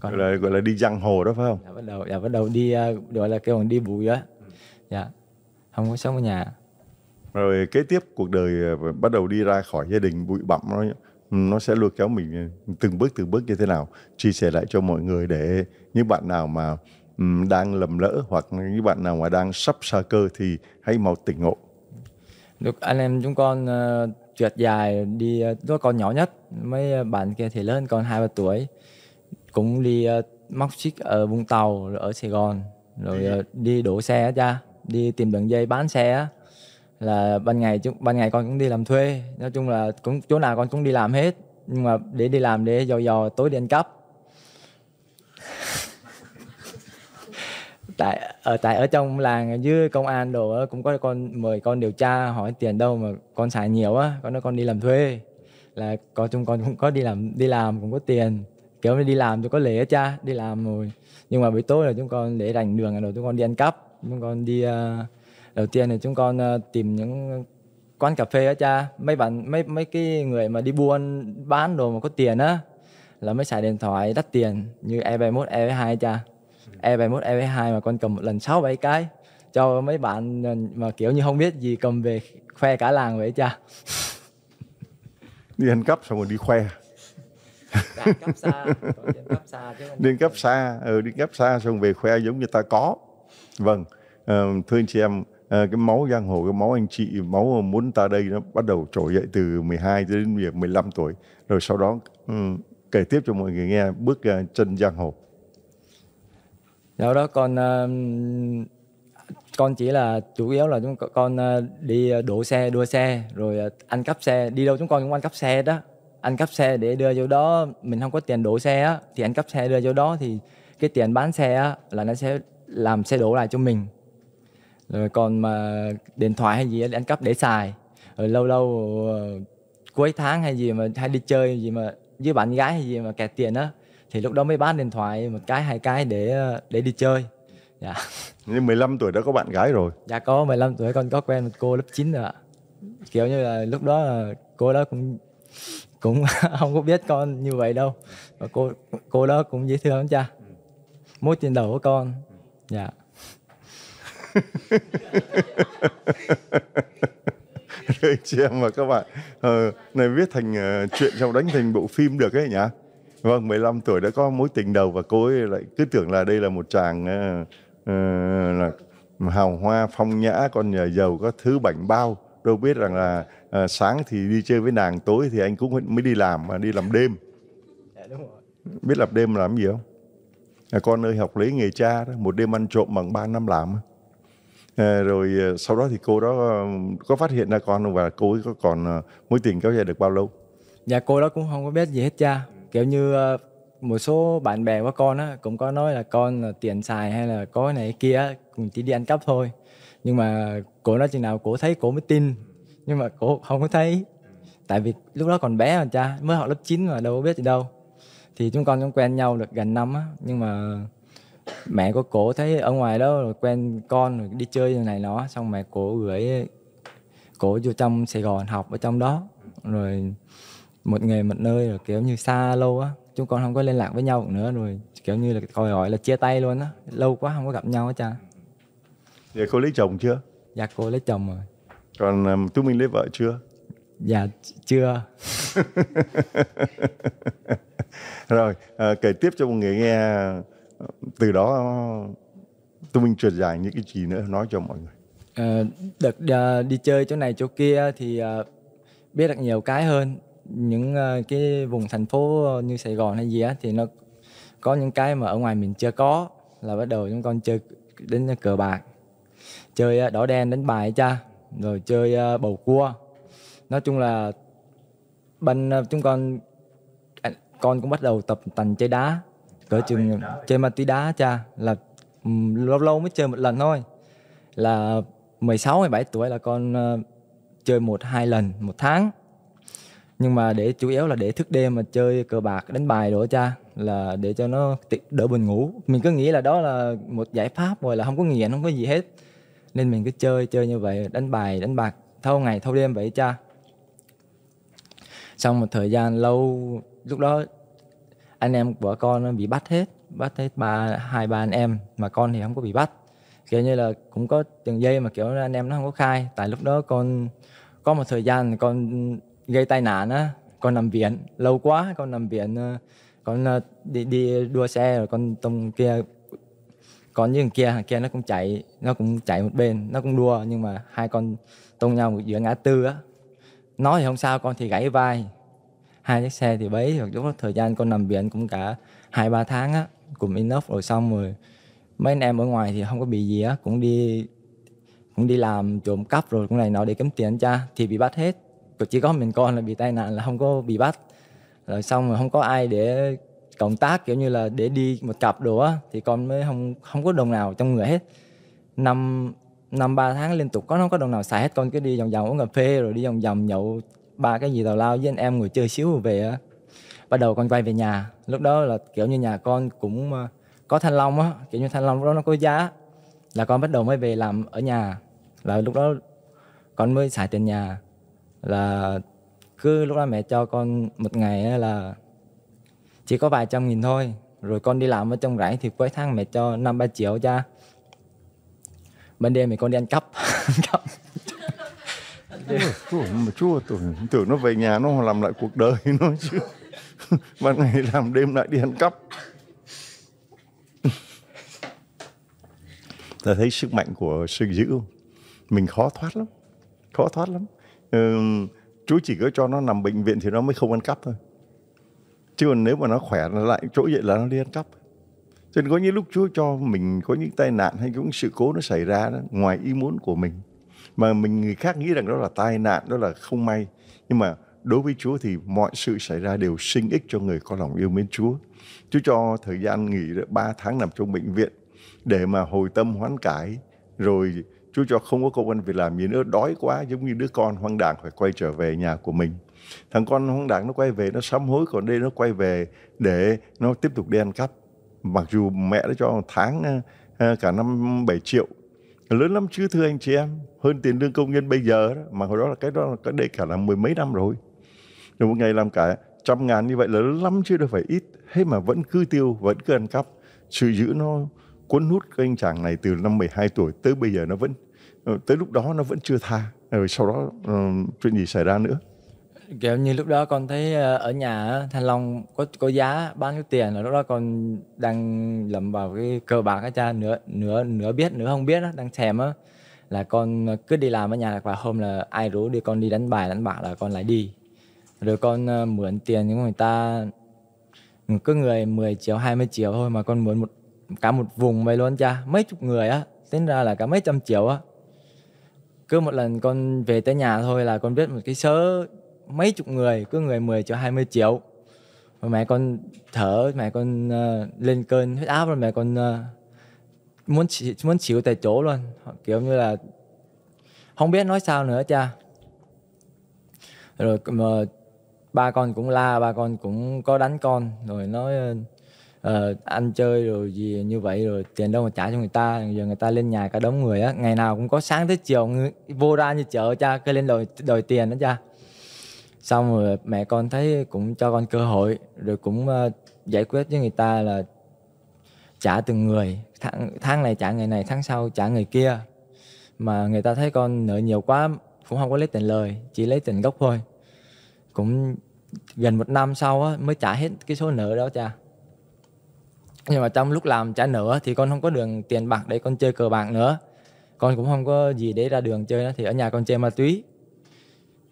Speaker 2: con gọi là gọi là đi giang hồ đó phải không dạ, bắt đầu dạ, bắt đầu đi ờ, gọi là kêu bằng đi bụi á ừ. dạ không có sống ở nhà
Speaker 1: rồi kế tiếp cuộc đời ờ, bắt đầu đi ra khỏi gia đình bụi bặm đó nó sẽ lôi kéo mình ờ, từng bước từng bước như thế nào chia sẻ lại cho mọi người để những bạn nào mà đang lầm lỡ hoặc những bạn nào mà đang sắp xa cơ thì hãy mau tỉnh ngộ
Speaker 2: được anh em chúng con uh, trượt dài đi đứa ờ, con nhỏ nhất mấy bạn kia thì lớn còn hai ba tuổi cũng đi uh, móc xích ở vùng Tàu ở Sài Gòn rồi uh, đi đổ xe cha đi tìm đường dây bán xe là ban ngày chúng ban ngày con cũng đi làm thuê nói chung là cũng chỗ nào con cũng đi làm hết nhưng mà để đi làm để dò dò tối đi ăn cắp tại ở tại ở trong làng dưới công an đồ cũng có con mời con điều tra hỏi tiền đâu mà con xài nhiều á con nói con đi làm thuê là có chung con cũng có đi làm đi làm cũng có tiền kiểu như đi làm cho có lễ cha đi làm rồi nhưng mà buổi tối là chúng con để rành đường rồi chúng con đi ăn cắp chúng con đi uh, đầu tiên thì chúng con ờ, tìm những quán cà phê á cha mấy bạn mấy mấy cái người mà đi buôn bán đồ mà có tiền á là mới xài điện thoại đắt tiền như e 31 e 2 cha e 31 e 2 mà con cầm một lần sáu bảy cái cho mấy bạn ờ, mà kiểu như không biết gì cầm về khoe cả làng
Speaker 1: vậy cha đi ăn cắp xong rồi đi khoe đi cấp xa đi cấp xa ừ đi cấp xa xong về khoe giống như ta có vâng à, thưa anh chị em Ờ, cái máu giang hồ cái máu anh chị máu muốn ta đây nó bắt đầu trỗi dậy từ 12 đến việc 15 tuổi rồi sau đó um, kể tiếp cho mọi người nghe bước uh, chân giang hồ
Speaker 2: sau dạ, đó con uh, con chỉ là chủ yếu là chúng con đi đổ xe đua xe rồi ăn cắp xe đi đâu chúng con cũng ăn cắp xe đó ăn cắp xe để đưa vô đó mình không có tiền đổ xe á thì ăn cắp xe đưa vô đó thì cái tiền bán xe á là nó sẽ làm xe đổ lại cho mình rồi còn mà điện thoại hay gì anh cấp để xài rồi lâu lâu ờ, cuối tháng hay gì mà hay đi chơi gì mà với bạn gái hay gì mà kẹt tiền á thì lúc đó mới bán điện thoại một cái hai cái để ờ, để đi chơi dạ
Speaker 1: <laughs> nhưng 15 tuổi đã có bạn gái rồi
Speaker 2: dạ có 15 tuổi con có quen một cô lớp 9 rồi ạ kiểu như là lúc đó là ờ, cô đó cũng cũng <laughs> không có biết con như vậy đâu và cô cô đó cũng dễ thương lắm cha mối tiền đầu của con dạ
Speaker 1: được <laughs> chị em và các bạn ờ, này viết thành uh, chuyện trong đánh thành bộ phim được ấy nhỉ vâng 15 tuổi đã có mối tình đầu và cô ấy lại cứ tưởng là đây là một chàng uh, uh, là hào hoa phong nhã con nhà giàu có thứ bảnh bao đâu biết rằng là uh, sáng thì đi chơi với nàng tối thì anh cũng mới đi làm mà đi làm đêm dạ, đúng rồi. biết làm đêm làm gì không à, con ơi học lấy nghề cha đó một đêm ăn trộm bằng ba năm làm Ờ, rồi ờ, sau đó thì cô đó ờ, có phát hiện ra con không và cô ấy có còn mối tình kéo dài được bao lâu
Speaker 2: dạ cô đó cũng không có biết gì hết cha kiểu như một số bạn bè của con á cũng có nói là con tiền xài hay là có này kia cũng chỉ đi ăn cắp thôi nhưng mà cô nói chừng nào cô thấy cô mới tin nhưng mà cô không có thấy tại vì lúc đó còn bé mà cha mới học lớp 9 mà đâu có biết gì đâu thì chúng con cũng quen nhau được gần năm á nhưng mà mẹ của cổ thấy ở ngoài đó rồi quen con rồi đi chơi như này nó xong mẹ cổ gửi cổ vô trong Sài Gòn học ở trong đó rồi một ngày một nơi rồi kiểu như xa lâu á chúng con không có liên lạc với nhau nữa rồi kiểu như là coi gọi là chia tay luôn á lâu quá không có gặp nhau á cha
Speaker 1: Dạ cô lấy chồng chưa? Dạ cô lấy chồng rồi Còn um, Tú Minh lấy vợ chưa? Dạ chưa <laughs> Rồi à, kể tiếp cho mọi người nghe từ đó tôi mình truyền dài những cái gì nữa nói cho mọi người
Speaker 2: à, đợt ờ, đi chơi chỗ này chỗ kia thì ờ, biết được nhiều cái hơn những cái vùng thành phố như Sài Gòn hay gì á thì nó có những cái mà ở ngoài mình chưa có là bắt đầu chúng con chơi đến cờ bạc chơi đỏ đen đánh bài cha rồi chơi bầu cua nói chung là bên chúng con con cũng bắt đầu tập tành chơi đá cỡ chừng chơi ma túy đá cha là ừ, lâu lâu mới chơi một lần thôi là 16 17 tuổi là con ờ, chơi một hai lần một tháng nhưng mà để chủ yếu là để thức đêm mà chơi cờ bạc đánh bài đồ cha là để cho nó đỡ buồn ngủ mình cứ nghĩ là đó là một giải pháp rồi là không có nghiện không có gì hết nên mình cứ chơi chơi như vậy đánh bài đánh bạc thâu ngày thâu đêm vậy cha xong một thời gian lâu lúc đó anh em của con bị bắt hết bắt hết ba hai ba anh em mà con thì không có bị bắt kiểu như là cũng có từng giây mà kiểu anh em nó không có khai tại lúc đó con có một thời gian con gây tai nạn á con nằm viện lâu quá con nằm viện ờ, con ờ, đi đi đua xe rồi con tông kia con như thằng kia thằng kia nó cũng chạy nó cũng chạy một bên nó cũng đua nhưng mà hai con tông nhau một giữa ngã tư á nó thì không sao con thì gãy vai hai chiếc xe thì bấy thì lúc đó thời gian con nằm viện cũng cả hai ba tháng á cùng inox rồi xong rồi mấy anh em ở ngoài thì không có bị gì á cũng đi cũng đi làm trộm cắp rồi cũng này nọ để kiếm tiền cha thì bị bắt hết chỉ có mình con là bị tai nạn là không có bị bắt rồi xong rồi không có ai để cộng tác kiểu như là để đi một cặp đồ á thì con mới không không có đồng nào trong người hết năm năm ba tháng liên tục có không có đồng nào xài hết con cứ đi vòng vòng uống cà phê rồi đi vòng vòng nhậu ba cái gì tào lao với anh em ngồi chơi xíu về á bắt đầu con quay về nhà lúc đó là kiểu như nhà con cũng ờ, có thanh long á kiểu như thanh long đó nó có giá là con bắt đầu mới về làm ở nhà là lúc đó con mới xài tiền nhà là cứ lúc đó mẹ cho con một ngày là chỉ có vài trăm nghìn thôi rồi con đi làm ở trong rẫy thì cuối tháng mẹ cho năm ba triệu cha ban đêm thì con đi ăn <laughs> ăn cắp
Speaker 1: chúa mà chúa tôi tưởng nó về nhà nó làm lại cuộc đời <laughs> nó chứ ban ngày làm đêm lại đi ăn cắp ta thấy sức mạnh của sự dữ mình khó thoát lắm khó thoát lắm ừ, ờ, chú chỉ có cho nó nằm bệnh viện thì nó mới không ăn cắp thôi chứ còn nếu mà nó khỏe nó lại chỗ vậy là nó đi ăn cắp cho nên có những lúc Chúa cho mình có những tai nạn hay những sự cố nó xảy ra đó, ngoài ý muốn của mình mà mình người khác nghĩ rằng đó là tai nạn đó là không may nhưng mà đối với Chúa thì mọi sự xảy ra đều sinh ích cho người có lòng yêu mến Chúa. Chúa cho thời gian nghỉ 3 tháng nằm trong bệnh viện để mà hồi tâm hoán cải rồi Chúa cho không có công ăn việc làm gì nữa đói quá giống như đứa con hoang đảng phải quay trở về nhà của mình thằng con hoang đảng nó quay về nó sám hối còn đây nó quay về để nó tiếp tục đi ăn cắp mặc dù mẹ đã cho tháng ờ, ờ, cả năm 7 triệu lớn lắm chứ thưa anh chị em hơn tiền lương công nhân bây giờ đó. mà hồi đó là cái đó là cái đây cả là mười mấy năm rồi rồi một ngày làm cả trăm ngàn như vậy là lớn lắm chứ đâu phải ít thế mà vẫn cứ tiêu vẫn cứ ăn cắp sự giữ nó cuốn hút cái anh chàng này từ năm 12 tuổi tới bây giờ nó vẫn ờ, tới lúc đó nó vẫn chưa tha rồi sau đó chuyện gì xảy ra nữa
Speaker 2: kiểu như lúc đó con thấy ờ, ở nhà thanh long có có giá bán có tiền là lúc đó con đang lầm vào cái cờ bạc á cha nửa nửa nửa biết nửa không biết đó, đang thèm á là con ờ, cứ đi làm ở nhà và hôm là ai rủ đi con đi đánh bài đánh bạc là con lại đi rồi con uh, mượn tiền những người ta ừ, cứ người 10 triệu 20 triệu thôi mà con mượn một cả một vùng vậy luôn cha mấy chục người á tính ra là cả mấy trăm triệu á cứ một lần con về tới nhà thôi là con viết một cái sớ mấy chục người cứ người 10 triệu 20 triệu mà mẹ con thở mẹ con uh, lên cơn huyết áp rồi mẹ con uh, muốn chỉ, muốn chịu tại chỗ luôn kiểu như là không biết nói sao nữa cha rồi mà ba con cũng la ba con cũng có đánh con rồi nói uh, ăn chơi rồi gì như vậy rồi tiền đâu mà trả cho người ta giờ người ta lên nhà cả đống người á ngày nào cũng có sáng tới chiều vô ra như chợ cha cứ lên đòi đòi tiền đó cha xong rồi mẹ con thấy cũng cho con cơ hội rồi cũng uh, giải quyết với người ta là trả từng người tháng, tháng này trả người này tháng sau trả người kia mà người ta thấy con nợ nhiều quá cũng không có lấy tiền lời chỉ lấy tiền gốc thôi cũng gần một năm sau á, mới trả hết cái số nợ đó cha nhưng mà trong lúc làm trả nợ thì con không có đường tiền bạc để con chơi cờ bạc nữa con cũng không có gì để ra đường chơi nữa thì ở nhà con chơi ma túy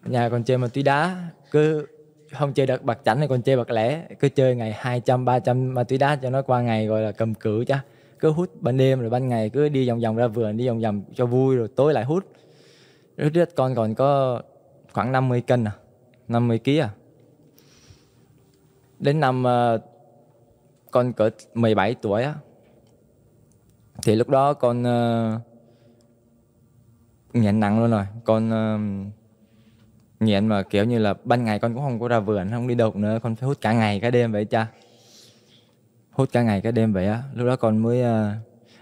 Speaker 2: nhà còn chơi mà túy đá cứ không chơi đợt bạc chảnh này còn chơi bạc lẻ cứ chơi ngày 200 300 ma túy đá cho nó qua ngày gọi là cầm cự chứ cứ hút ban đêm rồi ban ngày cứ đi vòng vòng ra vườn đi vòng vòng cho vui rồi tối lại hút rất rất con còn có khoảng 50 cân à 50 kg à đến năm ờ, con cỡ 17 tuổi á thì lúc đó con uh, ờ, nhẹ nặng luôn rồi con uh, nghiện mà kiểu như là ban ngày con cũng không có ra vườn không đi đâu nữa con phải hút cả ngày cả đêm vậy cha hút cả ngày cả đêm vậy á lúc đó con mới ờ,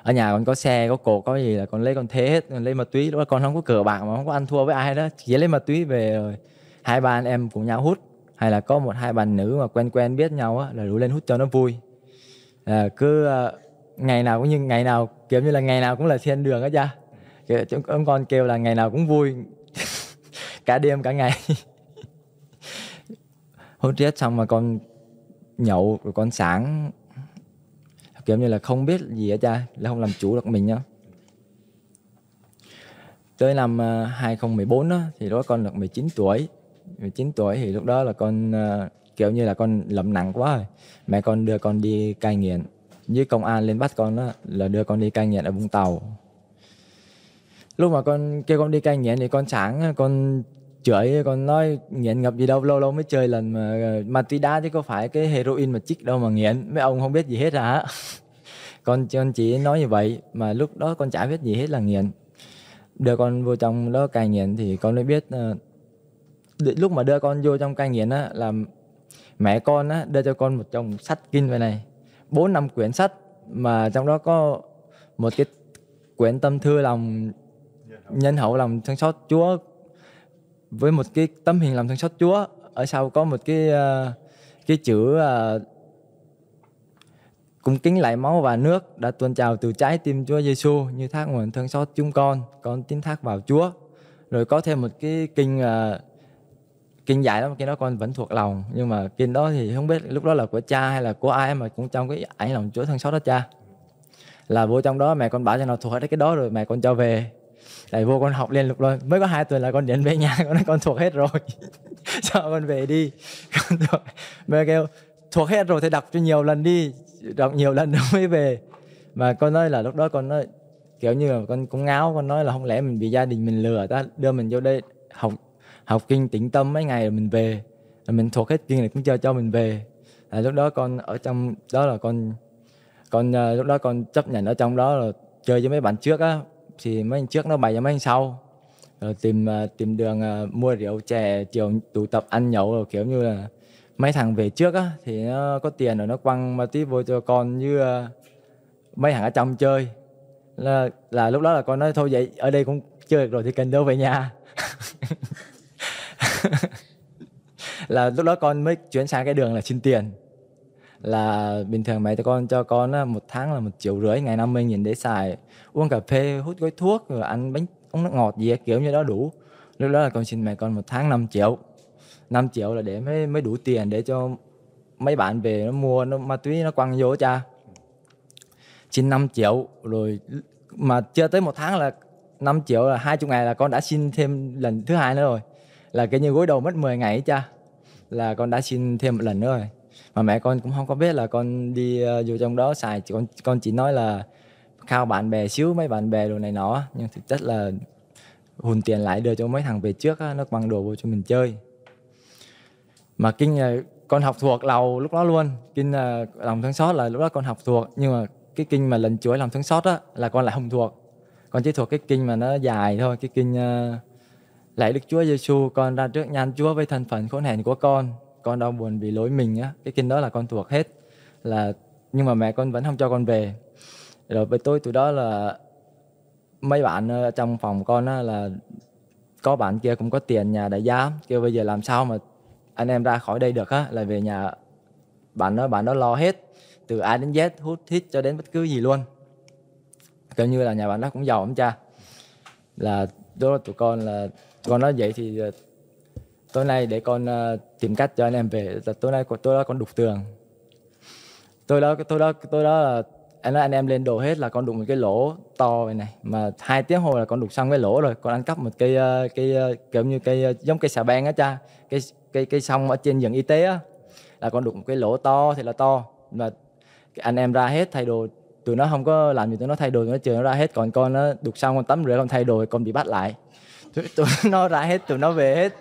Speaker 2: ở nhà con có xe có cột có gì là con lấy con thế hết con lấy ma túy lúc đó con không có cờ bạc mà không có ăn thua với ai đó chỉ lấy ma túy về rồi hai ba anh em cùng nhau hút hay là có một hai bạn nữ mà quen quen biết nhau á là rủ lên hút cho nó vui là ờ, cứ ờ, ngày nào cũng như ngày nào kiểu như là ngày nào cũng là thiên đường á cha kiểu, ông con kêu là ngày nào cũng vui cả đêm cả ngày <laughs> hôm trước xong mà con nhậu rồi con sáng kiểu như là không biết gì hết cha là không làm chủ được mình nhá tới năm 2014 à, đó thì đó con được 19 tuổi 19 tuổi thì lúc đó là con à, kiểu như là con lầm nặng quá rồi mẹ con đưa con đi cai nghiện với công an lên bắt con đó là đưa con đi cai nghiện ở Vũng Tàu lúc mà con kêu con đi cai nghiện thì con sáng con chửi con nói nghiện ngập gì đâu lâu lâu mới chơi lần mà ờ, ma túy đá chứ có phải cái heroin mà chích đâu mà nghiện mấy ông không biết gì hết hả <laughs> con con chỉ nói như vậy mà lúc đó con chả biết gì hết là nghiện đưa con vô trong đó cai nghiện thì con mới biết uh, lúc mà đưa con vô trong cai nghiện á là mẹ con á đưa cho con một chồng sách kinh về này bốn năm quyển sách mà trong đó có một cái quyển tâm thư lòng nhân hậu lòng thương xót Chúa với một cái tấm hình lòng thương xót Chúa ở sau có một cái ờ, cái chữ ờ, cung kính lại máu và nước đã tuôn trào từ trái tim Chúa Giêsu như thác nguồn thương xót chúng con con tín thác vào Chúa rồi có thêm một cái kinh uh, kinh dạy đó cái đó con vẫn thuộc lòng nhưng mà kinh đó thì không biết lúc đó là của cha hay là của ai mà cũng trong cái ảnh lòng Chúa thương xót đó cha là vô trong đó mẹ con bảo cho nó thuộc hết cái đó rồi mẹ con cho về lại vô con học liên tục luôn mới có hai tuần là con đến về nhà con nói con thuộc hết rồi <laughs> cho con về đi con thuộc mới kêu thuộc hết rồi thì đọc cho nhiều lần đi đọc nhiều lần nó <laughs> mới về mà con nói là lúc đó con nói kiểu như là con cũng ngáo con nói là không lẽ mình bị gia đình mình lừa ta đưa mình vô đây học học kinh tĩnh tâm mấy ngày rồi mình về rồi mình thuộc hết kinh này cũng cho cho mình về là lúc đó con ở trong đó là con con ờ, lúc đó con chấp nhận ở trong đó là chơi với mấy bạn trước á thì mấy anh trước nó bày cho mấy anh sau rồi tìm à, tìm đường à, mua rượu chè chiều tụ tập ăn nhậu rồi kiểu như là mấy thằng về trước á thì nó có tiền rồi nó quăng ma túy vô cho con như à, mấy thằng ở trong chơi là, là lúc đó là con nói thôi vậy ở đây cũng chơi được rồi thì cần đâu về nhà <laughs> là lúc đó con mới chuyển sang cái đường là xin tiền là bình thường mẹ cho con cho con một tháng là một triệu rưỡi ngày năm mươi nghìn để xài uống cà phê hút gói thuốc rồi ăn bánh uống nước ngọt gì kiểu như đó đủ lúc đó là con xin mẹ con một tháng 5 triệu 5 triệu là để mới mới đủ tiền để cho mấy bạn về nó mua nó ma túy nó quăng vô cha xin 5 triệu rồi mà chưa tới một tháng là 5 triệu là hai chục ngày là con đã xin thêm lần thứ hai nữa rồi là cái như gối đầu mất 10 ngày ấy cha là con đã xin thêm một lần nữa rồi mà mẹ con cũng không có biết là con đi uh, vô trong đó xài con con chỉ nói là khao bạn bè xíu mấy bạn bè đồ này nọ nhưng thực chất là hùn tiền lại đưa cho mấy thằng về trước nó bằng đồ vô cho mình chơi mà kinh là con học thuộc lầu lúc đó luôn kinh là lòng thương xót là lúc đó con học thuộc nhưng mà cái kinh mà lần chuối lòng thương xót á là con lại không thuộc con chỉ thuộc cái kinh mà nó dài thôi cái kinh à, lạy đức chúa giêsu con ra trước nhan chúa với thân phận khốn hèn của con con đau buồn vì lỗi mình á cái kinh đó là con thuộc hết là nhưng mà mẹ con vẫn không cho con về rồi với tôi tụi đó là mấy bạn ờ, trong phòng con là có bạn kia cũng có tiền nhà đại gia kêu bây giờ làm sao mà anh em ra khỏi đây được á là về nhà bạn nó bạn nó lo hết từ A đến Z hút hít cho đến bất cứ gì luôn kiểu như là nhà bạn nó cũng giàu lắm cha là đó là tụi con là tụi con nói vậy thì ờ, tối nay để con uh, tìm cách cho anh em về là tối nay tôi đó con đục tường tôi đó tôi đó tôi đó là anh nói anh em lên đồ hết là con đụng một cái lỗ to vậy này mà hai tiếng hồi là con đục xong cái lỗ rồi con ăn cắp một cây ờ, cây ờ, kiểu như cây ờ, giống cây xà beng á cha cây cây cây sông ở trên giường y tế á là con đụng một cái lỗ to thì là to mà anh em ra hết thay đồ tụi nó không có làm gì tụi nó thay đồ tụi nó chờ nó ra hết còn con nó đục xong con tắm rửa con thay đồ con bị bắt lại tụi, tụi <laughs> nó ra hết tụi nó về hết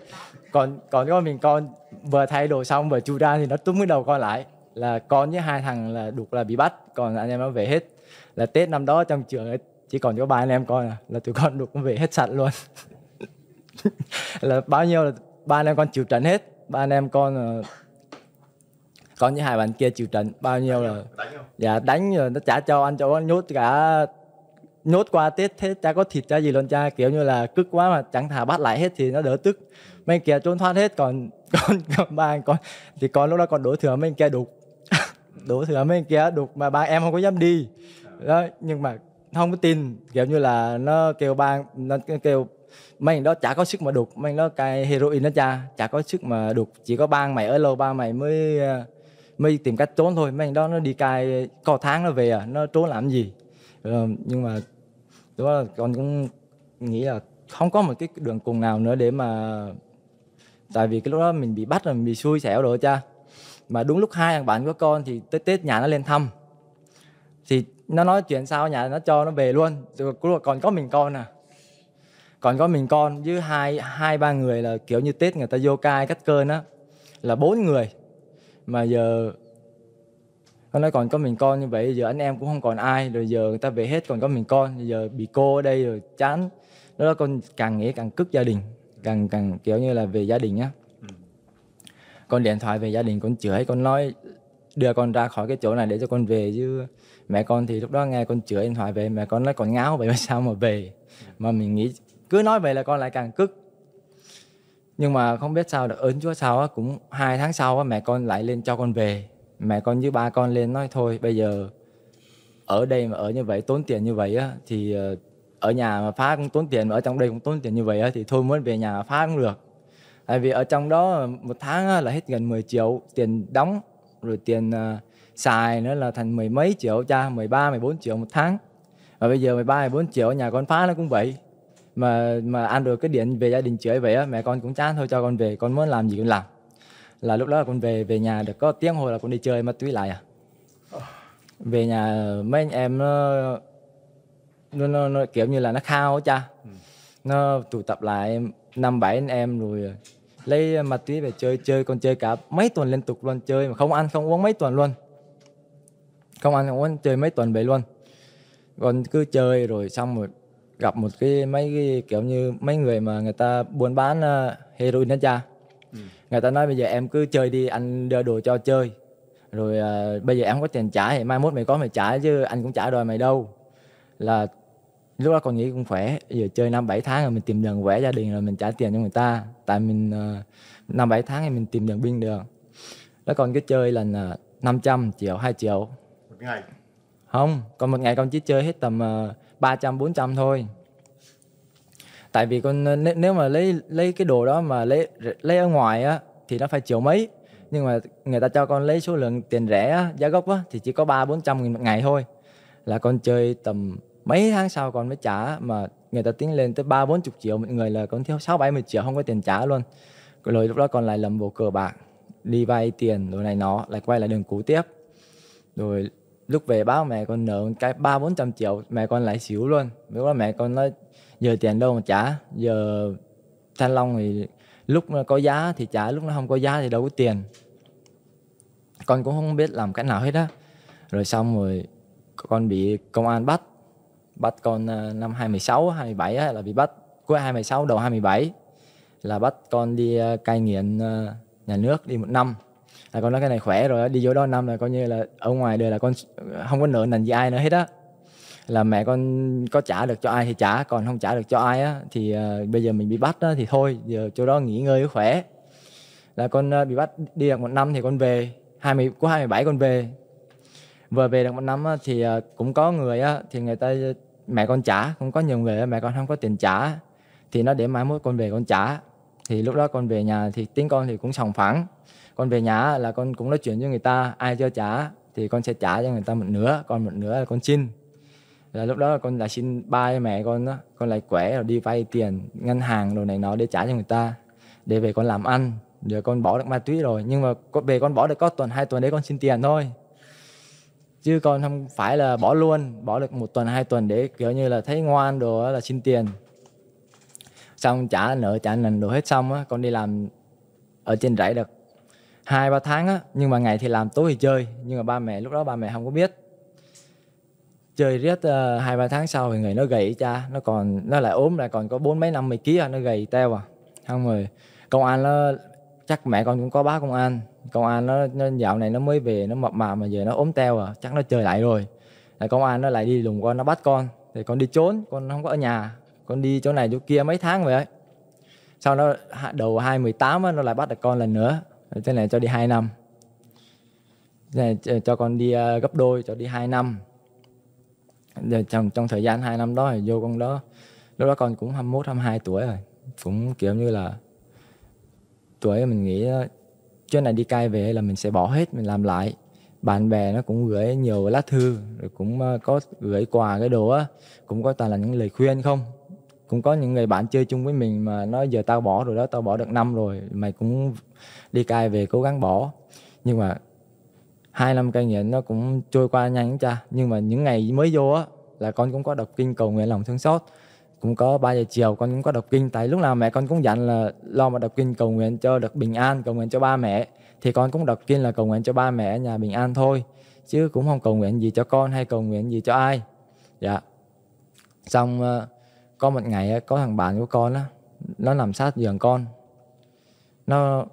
Speaker 2: còn còn con mình con vừa thay đồ xong vừa chu ra thì nó túm cái đầu con lại là con với hai thằng là đục là bị bắt còn anh em nó về hết là tết năm đó trong trường chỉ còn có ba anh em con à, là tụi con đục về hết sạch luôn <laughs> là bao nhiêu là ba anh em con chịu trận hết ba anh em con là con với hai bạn kia chịu trận bao nhiêu là đánh dạ đánh rồi nó trả cho anh cho nhốt cả nhốt qua tết thế cha có thịt cha gì luôn cha kiểu như là cứt quá mà chẳng thà bắt lại hết thì nó đỡ tức mấy kia trốn thoát hết còn <laughs> con, con ba con thì con lúc đó còn đổ thừa mấy kia đục đủ thứ mấy kia đục mà ba em không có dám đi đó nhưng mà không có tin kiểu như là nó kêu ba nó kêu mày đó chả có sức mà đục mày đó cai heroin nó cha chả có sức mà đục chỉ có ba mày ở lâu ba mày mới mới tìm cách trốn thôi mày đó nó đi cai có tháng nó về à nó trốn làm gì ừ, nhưng mà đó là con cũng nghĩ là không có một cái đường cùng nào nữa để mà tại vì cái lúc đó mình bị bắt rồi mình bị xui xẻo rồi cha mà đúng lúc hai thằng bạn của con thì tới tết nhà nó lên thăm thì nó nói chuyện sao nhà nó cho nó về luôn rồi còn có mình con à còn có mình con với hai hai ba người là kiểu như tết người ta vô cai cắt cơn á là bốn người mà giờ nó nói còn có mình con như vậy giờ anh em cũng không còn ai rồi giờ người ta về hết còn có mình con giờ bị cô ở đây rồi chán nó đó con càng nghĩ càng cức gia đình càng càng kiểu như là về gia đình á con điện thoại về gia đình con chửi con nói đưa con ra khỏi cái chỗ này để cho con về chứ mẹ con thì lúc đó nghe con chửi điện thoại về mẹ con nói con ngáo vậy mà sao mà về mà mình nghĩ cứ nói về là con lại càng cức nhưng mà không biết sao được ơn chúa sao á cũng hai tháng sau á mẹ con lại lên cho con về mẹ con với ba con lên nói thôi bây giờ ở đây mà ở như vậy tốn tiền như vậy á thì ờ, ở nhà mà phá cũng tốn tiền mà ở trong đây cũng tốn tiền như vậy á thì thôi muốn về nhà phá cũng được tại vì ở trong đó một tháng là hết gần 10 triệu tiền đóng rồi tiền à, xài nữa là thành mười mấy triệu cha 13 14 triệu một tháng và bây giờ 13 14 triệu nhà con phá nó cũng vậy mà mà ăn được cái điện về gia đình chửi vậy á mẹ con cũng chán thôi cho con về con muốn làm gì con làm là lúc đó là con về về nhà được có tiếng hồi là con đi chơi ma túy lại à về nhà mấy anh em nó nó, nó, nó kiểu như là nó khao cha ừ. nó tụ tập lại năm bảy anh em rồi lấy ờ, ma túy về chơi chơi còn chơi cả mấy tuần liên tục luôn chơi mà không ăn không uống mấy tuần luôn không ăn không uống chơi mấy tuần vậy luôn còn cứ chơi rồi xong rồi gặp một cái mấy cái kiểu như mấy người mà người ta buôn bán uh, heroin hết cha ừ. người ta nói bây giờ em cứ chơi đi anh đưa đồ cho chơi rồi uh, bây giờ em không có tiền trả thì mai mốt mày có mày trả chứ anh cũng trả đòi mày đâu là lúc đó còn nghĩ cũng khỏe giờ chơi năm bảy tháng rồi mình tìm đường vẽ gia đình rồi mình trả tiền cho người ta tại mình ờ, năm bảy tháng thì mình tìm đường biên đường, đó còn cứ chơi là 500 ờ, triệu 2 triệu một ngày không còn một ngày con chỉ chơi hết tầm ờ, ba trăm bốn trăm thôi tại vì con nếu mà lấy lấy cái đồ đó mà lấy lấy ở ngoài á thì nó phải triệu mấy nhưng mà người ta cho con lấy số lượng tiền rẻ á, giá gốc á, thì chỉ có ba bốn trăm nghìn một ngày thôi là con chơi tầm mấy tháng sau còn mới trả mà người ta tính lên tới ba bốn chục triệu một người là còn thiếu sáu bảy mươi triệu không có tiền trả luôn rồi lúc đó còn lại lầm bộ cờ bạc đi vay tiền rồi này nó lại quay lại đường cũ tiếp rồi lúc về báo mẹ con nợ cái ba bốn trăm triệu mẹ con lại xỉu luôn lúc đó mẹ con nói giờ tiền đâu mà trả giờ thanh long thì lúc nó có giá thì trả lúc nó không có giá thì đâu có tiền con cũng không biết làm cách nào hết á rồi xong rồi con bị công an bắt bắt con ờ, năm 2016 27 ấy, là bị bắt cuối 2016 đầu 2017 là bắt con đi ờ, cai nghiện ờ, nhà nước đi một năm là con nói cái này khỏe rồi đi vô đó năm là coi như là ở ngoài đời là con không có nợ nần gì ai nữa hết á là mẹ con có trả được cho ai thì trả còn không trả được cho ai á thì bây giờ mình bị bắt á thì thôi giờ chỗ đó nghỉ ngơi khỏe là con bị bắt đi được một năm thì con về 20 của 27 con về vừa về được một năm thì ờ, cũng có người thì người ta mẹ con trả cũng có nhiều người mẹ con không có tiền trả thì nó để mai mốt con về con trả thì lúc đó con về nhà thì tiếng con thì cũng sòng phẳng con về nhà là con cũng nói chuyện với người ta ai cho trả thì con sẽ trả cho người ta một nửa còn một nửa là con xin là lúc đó con lại xin ba mẹ con đó con lại quẻ rồi đi vay tiền ngân hàng đồ này nọ để trả cho người ta để về con làm ăn giờ con bỏ được ma túy rồi nhưng mà về con bỏ được có tuần hai tuần đấy con xin tiền thôi chứ còn không phải là bỏ luôn bỏ được một tuần hai tuần để kiểu như là thấy ngoan đồ là xin tiền xong trả nợ trả nần đồ hết xong á con đi làm ở trên rẫy được hai ba tháng á nhưng mà ngày thì làm tối thì chơi nhưng mà ba mẹ lúc đó ba mẹ không có biết chơi riết ờ, hai uh, ba tháng sau thì người nó gầy cha nó còn nó lại ốm lại còn có bốn mấy năm mươi ký à nó gầy teo à không rồi công an nó chắc mẹ con cũng có báo công an công an nó, nó dạo này nó mới về nó mập mạp mà giờ nó ốm teo à chắc nó chơi lại rồi là công an nó lại đi lùng con nó bắt con thì con đi trốn con không có ở nhà con đi chỗ này chỗ kia mấy tháng vậy ấy. sau đó đầu 2018 nó lại bắt được con lần nữa thế này cho đi 2 năm thế này ờ, cho con đi ờ, gấp đôi cho đi 2 năm rồi trong trong thời gian 2 năm đó thì vô con đó lúc đó con cũng 21 22 tuổi rồi cũng kiểu như là tuổi mình nghĩ chỗ này đi cai về là mình sẽ bỏ hết mình làm lại bạn bè nó cũng gửi nhiều lá thư rồi cũng ờ, có gửi quà cái đồ á cũng có toàn là những lời khuyên không cũng có những người bạn chơi chung với mình mà nói giờ tao bỏ rồi đó tao bỏ được năm rồi mày cũng đi cai về cố gắng bỏ nhưng mà hai năm cai nghiện nó cũng trôi qua nhanh cha nhưng mà những ngày mới vô á là con cũng có đọc kinh cầu nguyện lòng thương xót cũng có 3 giờ chiều con cũng có đọc kinh tại lúc nào mẹ con cũng dặn là lo mà đọc kinh cầu nguyện cho được bình an cầu nguyện cho ba mẹ thì con cũng đọc kinh là cầu nguyện cho ba mẹ ở nhà bình an thôi chứ cũng không cầu nguyện gì cho con hay cầu nguyện gì cho ai dạ xong ờ, có một ngày ờ, có thằng bạn của con á nó nằm sát giường con nó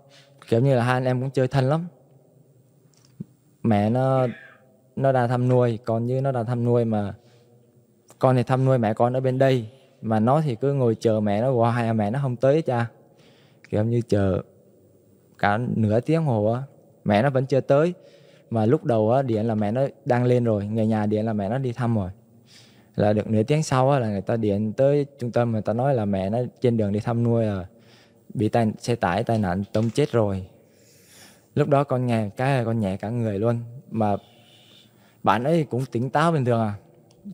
Speaker 2: kiểu như là hai anh em cũng chơi thân lắm mẹ nó nó đang thăm nuôi còn như nó đang thăm nuôi mà con thì thăm nuôi mẹ con ở bên đây mà nó thì cứ ngồi chờ mẹ nó hoài à mẹ nó không tới cha kiểu như chờ cả nửa tiếng hồ á mẹ nó vẫn chưa tới mà lúc đầu á điện là mẹ nó đang lên rồi người nhà điện là mẹ nó đi thăm rồi là được nửa tiếng sau á là người ta điện tới trung tâm người ta nói là mẹ nó trên đường đi thăm nuôi rồi bị tai xe tải tai nạn tông chết rồi lúc đó con nghe cái con nhẹ cả người luôn mà bạn ấy cũng tỉnh táo bình thường à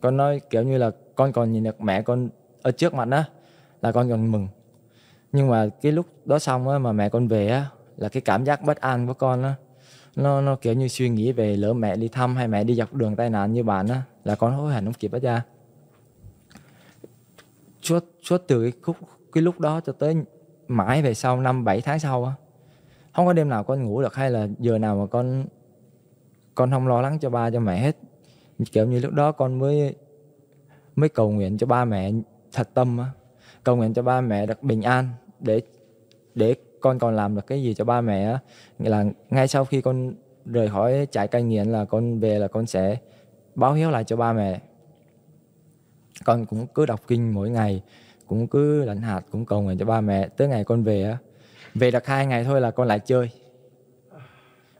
Speaker 2: con nói kiểu như là con còn nhìn được mẹ con ở trước mặt á là con còn mừng nhưng mà cái lúc đó xong á mà mẹ con về á là cái cảm giác bất an của con á nó nó kiểu như suy nghĩ về lỡ mẹ đi thăm hay mẹ đi dọc đường tai nạn như bạn á là con hối hận không kịp hết ra suốt suốt từ cái khúc cái lúc đó cho tới mãi về sau năm bảy tháng sau á không có đêm nào con ngủ được hay là giờ nào mà con con không lo lắng cho ba cho mẹ hết kiểu như lúc đó con mới mới cầu nguyện cho ba mẹ thật tâm cầu nguyện cho ba mẹ được bình an để để con còn làm được cái gì cho ba mẹ nghĩa là ngay sau khi con rời khỏi trại cai nghiện là con về là con sẽ báo hiếu lại cho ba mẹ con cũng cứ đọc kinh mỗi ngày cũng cứ lãnh hạt cũng cầu nguyện cho ba mẹ tới ngày con về á về được hai ngày thôi là con lại chơi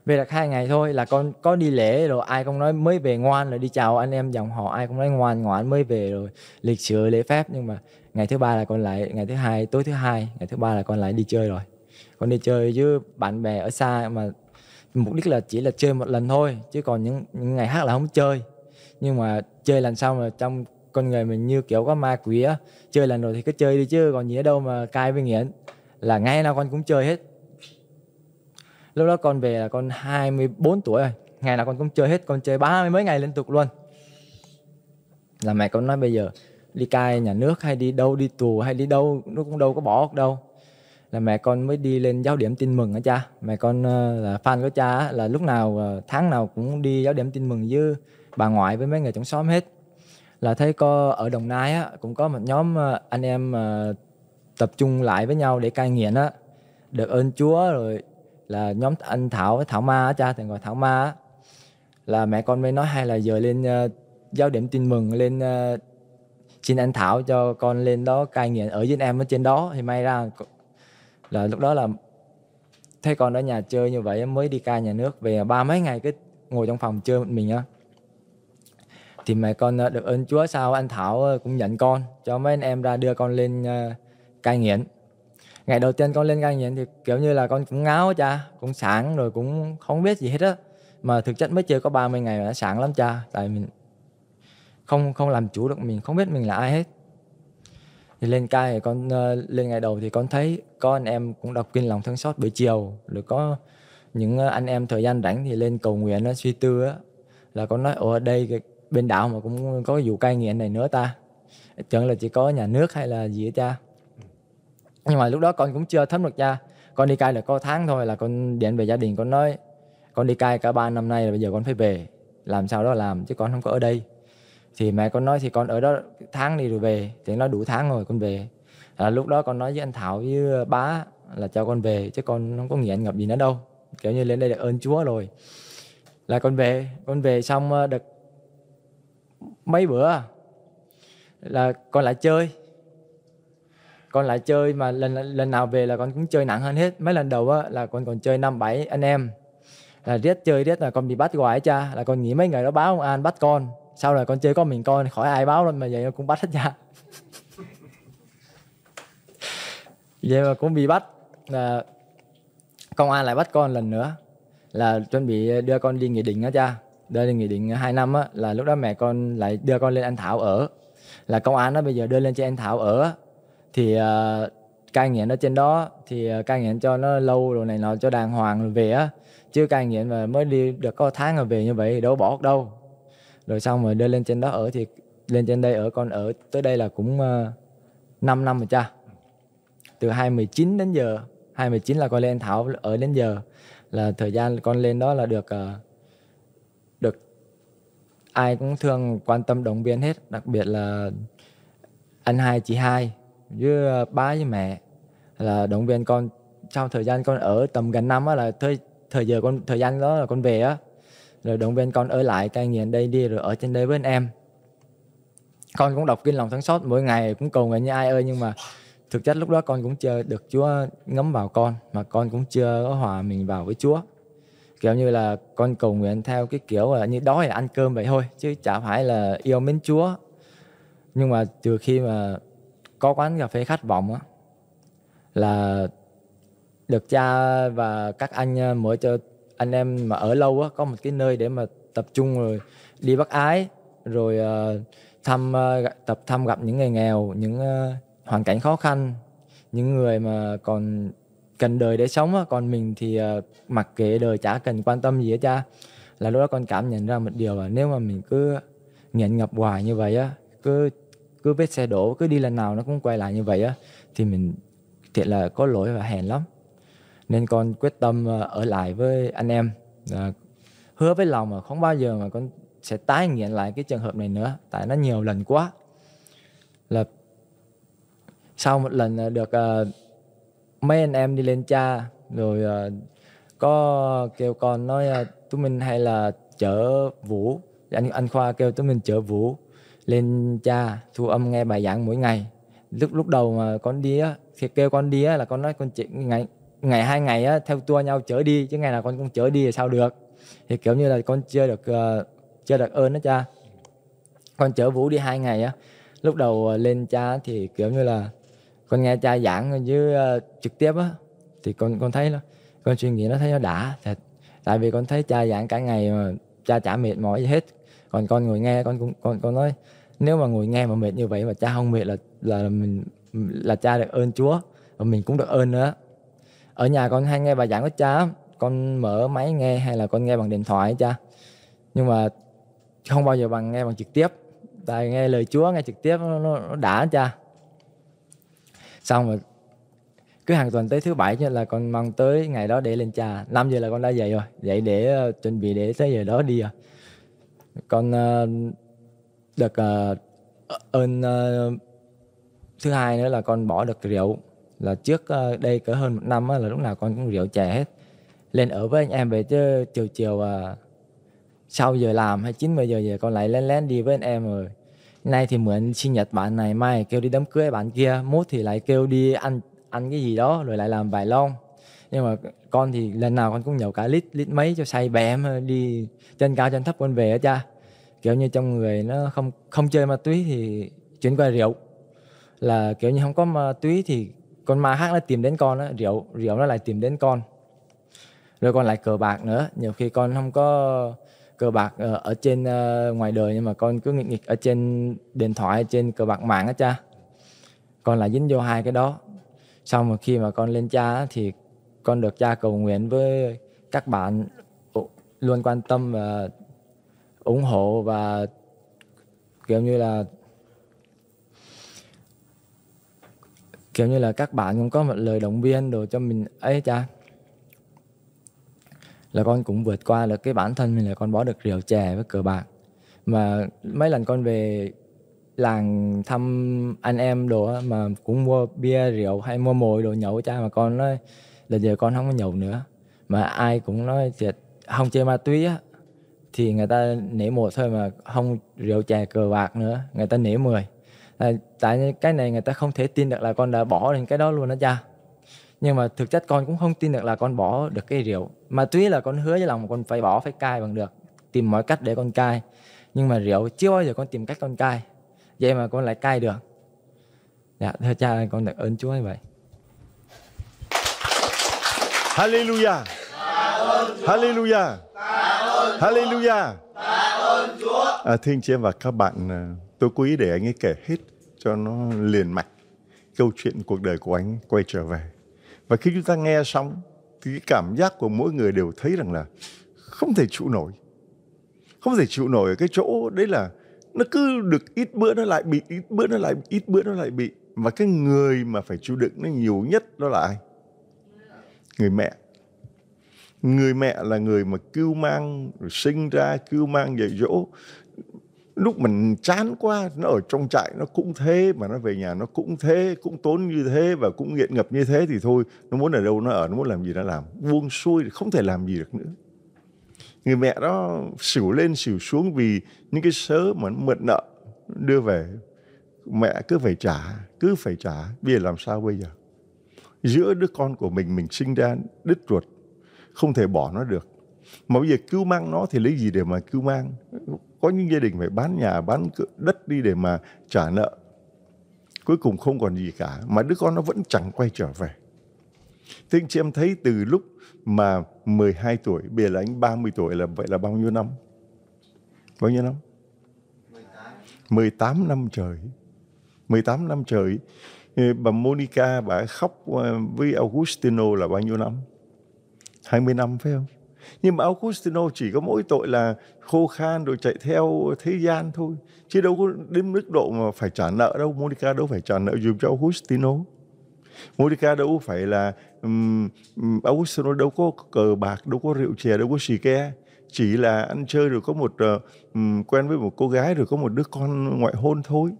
Speaker 2: về được hai ngày thôi là con có đi lễ rồi ai cũng nói mới về ngoan rồi đi chào anh em dòng họ ai cũng nói ngoan ngoãn mới về rồi lịch sửa lễ phép nhưng mà ngày thứ ba là con lại ngày thứ hai tối thứ hai ngày thứ ba là con lại đi chơi rồi con đi chơi với bạn bè ở xa mà mục đích là chỉ là chơi một lần thôi chứ còn những, những ngày khác là không chơi nhưng mà chơi lần sau mà trong con người mình như kiểu có ma quỷ á chơi lần rồi thì cứ chơi đi chứ còn gì ở đâu mà cai với nghiện là ngay nào con cũng chơi hết lúc đó con về là con 24 tuổi rồi ngày nào con cũng chơi hết con chơi ba mươi mấy ngày liên tục luôn là mẹ con nói bây giờ đi cai nhà nước hay đi đâu đi tù hay đi đâu nó cũng đâu có bỏ đâu là mẹ con mới đi lên giáo điểm tin mừng á cha mẹ con ờ, là fan của cha là lúc nào ờ, tháng nào cũng đi giáo điểm tin mừng với bà ngoại với mấy người trong xóm hết là thấy có ở đồng nai á cũng có một nhóm ờ, anh em tập trung lại với nhau để cai nghiện á được ơn chúa rồi là nhóm anh thảo với thảo ma á cha thằng gọi thảo ma á là mẹ con mới nói hay là giờ lên uh, giáo điểm tin mừng lên uh, xin anh thảo cho con lên đó cai nghiện ở với em ở trên đó thì may ra là lúc đó là thấy con ở nhà chơi như vậy mới đi cai nhà nước về ba mấy ngày cứ ngồi trong phòng chơi một mình á thì mẹ con ờ, được ơn Chúa sao anh Thảo cũng nhận con cho mấy anh em ra đưa con lên cai nghiện ngày đầu tiên con lên cai nghiện thì kiểu như là con cũng ngáo cha cũng sáng rồi cũng không biết gì hết á mà thực chất mới chưa có 30 ngày mà đã sáng lắm cha tại mình không không làm chủ được mình không biết mình là ai hết thì lên cai thì con uh, lên ngày đầu thì con thấy có anh em cũng đọc kinh lòng thương xót buổi chiều rồi có những ờ, anh em thời gian rảnh thì lên cầu nguyện nó suy tư á là con nói ở đây cái, bên đảo mà cũng có vụ cai nghiện này nữa ta chẳng là chỉ có nhà nước hay là gì đó cha nhưng mà lúc đó con cũng chưa thấm được cha con đi cai được có tháng thôi là con điện về gia đình con nói con đi cai cả ba năm nay là bây giờ con phải về làm sao đó làm chứ con không có ở đây thì mẹ con nói thì con ở đó tháng đi rồi về thì nó đủ tháng rồi con về là lúc đó con nói với anh thảo với ờ, bá là cho con về chứ con không có nghĩ anh ngập gì nữa đâu kiểu như lên đây được ơn chúa rồi là con về con về xong ờ, được mấy bữa là con lại chơi con lại chơi mà lần lần nào về là con cũng chơi nặng hơn hết mấy lần đầu á là con còn chơi năm bảy anh em là riết chơi riết là con bị bắt gọi cha là con nghĩ mấy người đó báo công an bắt con sau này con chơi có mình con khỏi ai báo luôn mà vậy cũng bắt hết nha <laughs> vậy mà cũng bị bắt là công an lại bắt con lần nữa là chuẩn bị đưa con đi nghỉ định đó cha đưa đi nghỉ định hai năm á là lúc đó mẹ con lại đưa con lên anh thảo ở là công an nó bây giờ đưa lên cho anh thảo ở thì uh, cai nghiện ở trên đó thì uh, cai nghiện cho nó lâu rồi này nó cho đàng hoàng về á chứ cai nghiện mà mới đi được có tháng rồi về như vậy đâu bỏ đâu rồi xong rồi đưa lên trên đó ở thì lên trên đây ở con ở tới đây là cũng uh, ờ, 5 năm rồi cha từ 2019 đến giờ 2019 là con lên Thảo ở đến giờ là thời gian con lên đó là được uh, được ai cũng thương quan tâm động viên hết đặc biệt là anh hai chị hai với ờ, ba với mẹ là động viên con trong thời gian con ở tầm gần năm là thời thời giờ con thời gian đó là con về á rồi động viên con ở lại cai nghiện đây đi rồi ở trên đây với anh em con cũng đọc kinh lòng sáng sót mỗi ngày cũng cầu nguyện như ai ơi nhưng mà thực chất lúc đó con cũng chưa được Chúa ngấm vào con mà con cũng chưa có hòa mình vào với Chúa kiểu như là con cầu nguyện theo cái kiểu là như đói là ăn cơm vậy thôi chứ chả phải là yêu mến Chúa nhưng mà từ khi mà có quán cà phê khát vọng á là được cha và các anh ờ, mở cho anh em mà ở lâu á có một cái nơi để mà tập trung rồi đi bác ái rồi ờ, thăm ờ, tập thăm gặp những người nghèo những hoàn cảnh khó khăn những người mà còn cần đời để sống á còn mình thì mặc kệ đời chả cần quan tâm gì hết cha là lúc đó con cảm nhận ra một điều là nếu mà mình cứ nghiện ngập hoài như vậy á cứ cứ vết xe đổ cứ đi lần nào nó cũng quay lại như vậy á thì mình thiệt là có lỗi và hèn lắm nên con quyết tâm ờ, ở lại với anh em ờ, hứa với lòng mà không bao giờ mà con sẽ tái nghiện lại cái trường hợp này nữa tại nó nhiều lần quá là sau một lần ờ, được mấy anh em đi lên cha rồi có kêu con nói uh, tụi mình hay là chở vũ anh dạ, anh khoa kêu tụi mình chở vũ lên cha thu âm nghe bài giảng mỗi ngày lúc lúc đầu mà con đi á khi kêu con đi á là con nói con chỉ ngày ngày hai ngày á theo tua nhau chở đi chứ ngày nào con cũng chở đi thì sao được thì kiểu như là con chưa được uh, chưa được ơn đó cha con chở vũ đi hai ngày á lúc đầu ờ, lên cha thì kiểu như là con nghe cha giảng với uh, trực tiếp á thì con con thấy nó con suy nghĩ nó thấy nó đã thật tại vì con thấy cha giảng cả ngày mà cha chả mệt mỏi gì hết còn con ngồi nghe con cũng con con nói nếu mà ngồi nghe mà mệt như vậy mà cha không mệt là là mình là cha được ơn Chúa và mình cũng được ơn nữa ở nhà con hay nghe bài giảng của cha con mở máy nghe hay là con nghe bằng điện thoại cha nhưng mà không bao giờ bằng nghe bằng trực tiếp tại nghe lời Chúa nghe trực tiếp nó, nó, nó đã cha xong rồi cứ hàng tuần tới thứ bảy cho là con mong tới ngày đó để lên trà 5 giờ là con đã dậy rồi dậy để uh, chuẩn bị để tới giờ đó đi rồi con uh, được uh, ơn uh, thứ hai nữa là con bỏ được rượu là trước uh, đây cỡ hơn một năm á, là lúc nào con cũng rượu chè hết lên ở với anh em về chứ chiều chiều uh, sau giờ làm hay 9 giờ giờ con lại lén lén đi với anh em rồi nay thì mượn sinh nhật bạn này mai kêu đi đám cưới bạn kia mốt thì lại kêu đi ăn ăn cái gì đó rồi lại làm vài lon nhưng mà con thì lần nào con cũng nhậu cả lít lít mấy cho say bẻ em đi chân cao chân thấp con về á cha kiểu như trong người nó không không chơi ma túy thì chuyển qua rượu là kiểu như không có ma túy thì con ma khác nó tìm đến con đó rượu rượu nó lại tìm đến con rồi con lại cờ bạc nữa nhiều khi con không có cờ bạc ờ, ở trên ờ, ngoài đời nhưng mà con cứ nghịch nghịch ở trên điện thoại trên cờ bạc mạng á cha con lại dính vô hai cái đó xong rồi khi mà con lên cha thì con được cha cầu nguyện với các bạn luôn quan tâm và ủng hộ và kiểu như là kiểu như là các bạn cũng có một lời động viên đồ cho mình ấy cha là con cũng vượt qua được cái bản thân mình là con bỏ được rượu chè với cờ bạc mà mấy lần con về làng thăm anh em đồ mà cũng mua bia rượu hay mua mồi đồ nhậu cha mà con nói là giờ con không có nhậu nữa mà ai cũng nói thiệt không chơi ma túy á thì người ta nể một thôi mà không rượu chè cờ bạc nữa người ta nể mười à, tại cái này người ta không thể tin được là con đã bỏ đến cái đó luôn đó cha nhưng mà thực chất con cũng không tin được là con bỏ được cái rượu mà tuy là con hứa với lòng con phải bỏ phải cai bằng được tìm mọi cách để con cai nhưng mà rượu chưa bao giờ con tìm cách con cai vậy mà con lại cai được dạ thưa cha con được ơn chúa như vậy
Speaker 1: Hallelujah Hallelujah Hallelujah. ơn Chúa. À, thưa anh chị em và các bạn, à, tôi quý để anh ấy kể hết cho nó liền mạch câu chuyện cuộc đời của anh quay trở về. Và khi chúng ta nghe xong thì cái cảm giác của mỗi người đều thấy rằng là không thể chịu nổi. Không thể chịu nổi ở cái chỗ đấy là nó cứ được ít bữa nó lại bị, ít bữa nó lại ít bữa nó lại bị. Và cái người mà phải chịu đựng nó nhiều nhất đó là ai? Người mẹ người mẹ là người mà cưu mang rồi sinh ra cưu mang dạy dỗ lúc mình chán quá nó ở trong trại nó cũng thế mà nó về nhà nó cũng thế cũng tốn như thế và cũng nghiện ngập như thế thì thôi nó muốn ở đâu nó ở nó muốn làm gì nó làm buông xuôi không thể làm gì được nữa người mẹ đó xỉu lên xỉu xuống vì những cái sớ mà nó mượn nợ đưa về mẹ cứ phải trả cứ phải trả bây giờ làm sao bây giờ giữa đứa con của mình mình sinh ra đứt ruột không thể bỏ nó được mà bây giờ cứu mang nó thì lấy gì để mà cứu mang có những gia đình phải bán nhà bán đất đi để mà trả nợ cuối cùng không còn gì cả mà đứa con nó vẫn chẳng quay trở về thế anh chị em thấy từ lúc mà 12 tuổi bây giờ là anh 30 tuổi là vậy là bao nhiêu năm bao nhiêu năm 18 năm trời 18 năm trời bà Monica bà khóc ờ, với Augustino là bao nhiêu năm 20 năm phải không? Nhưng mà Augustino chỉ có mỗi tội là khô khan rồi chạy theo thế gian thôi. Chứ đâu có đến mức độ mà phải trả nợ đâu. Monica đâu phải trả nợ dùm cho Augustino. Monica đâu phải là... Um, Augustino đâu có cờ bạc, đâu có rượu chè, đâu có xì ke. Chỉ là ăn chơi rồi có một... Um, quen với một cô gái rồi có một đứa con ngoại hôn thôi.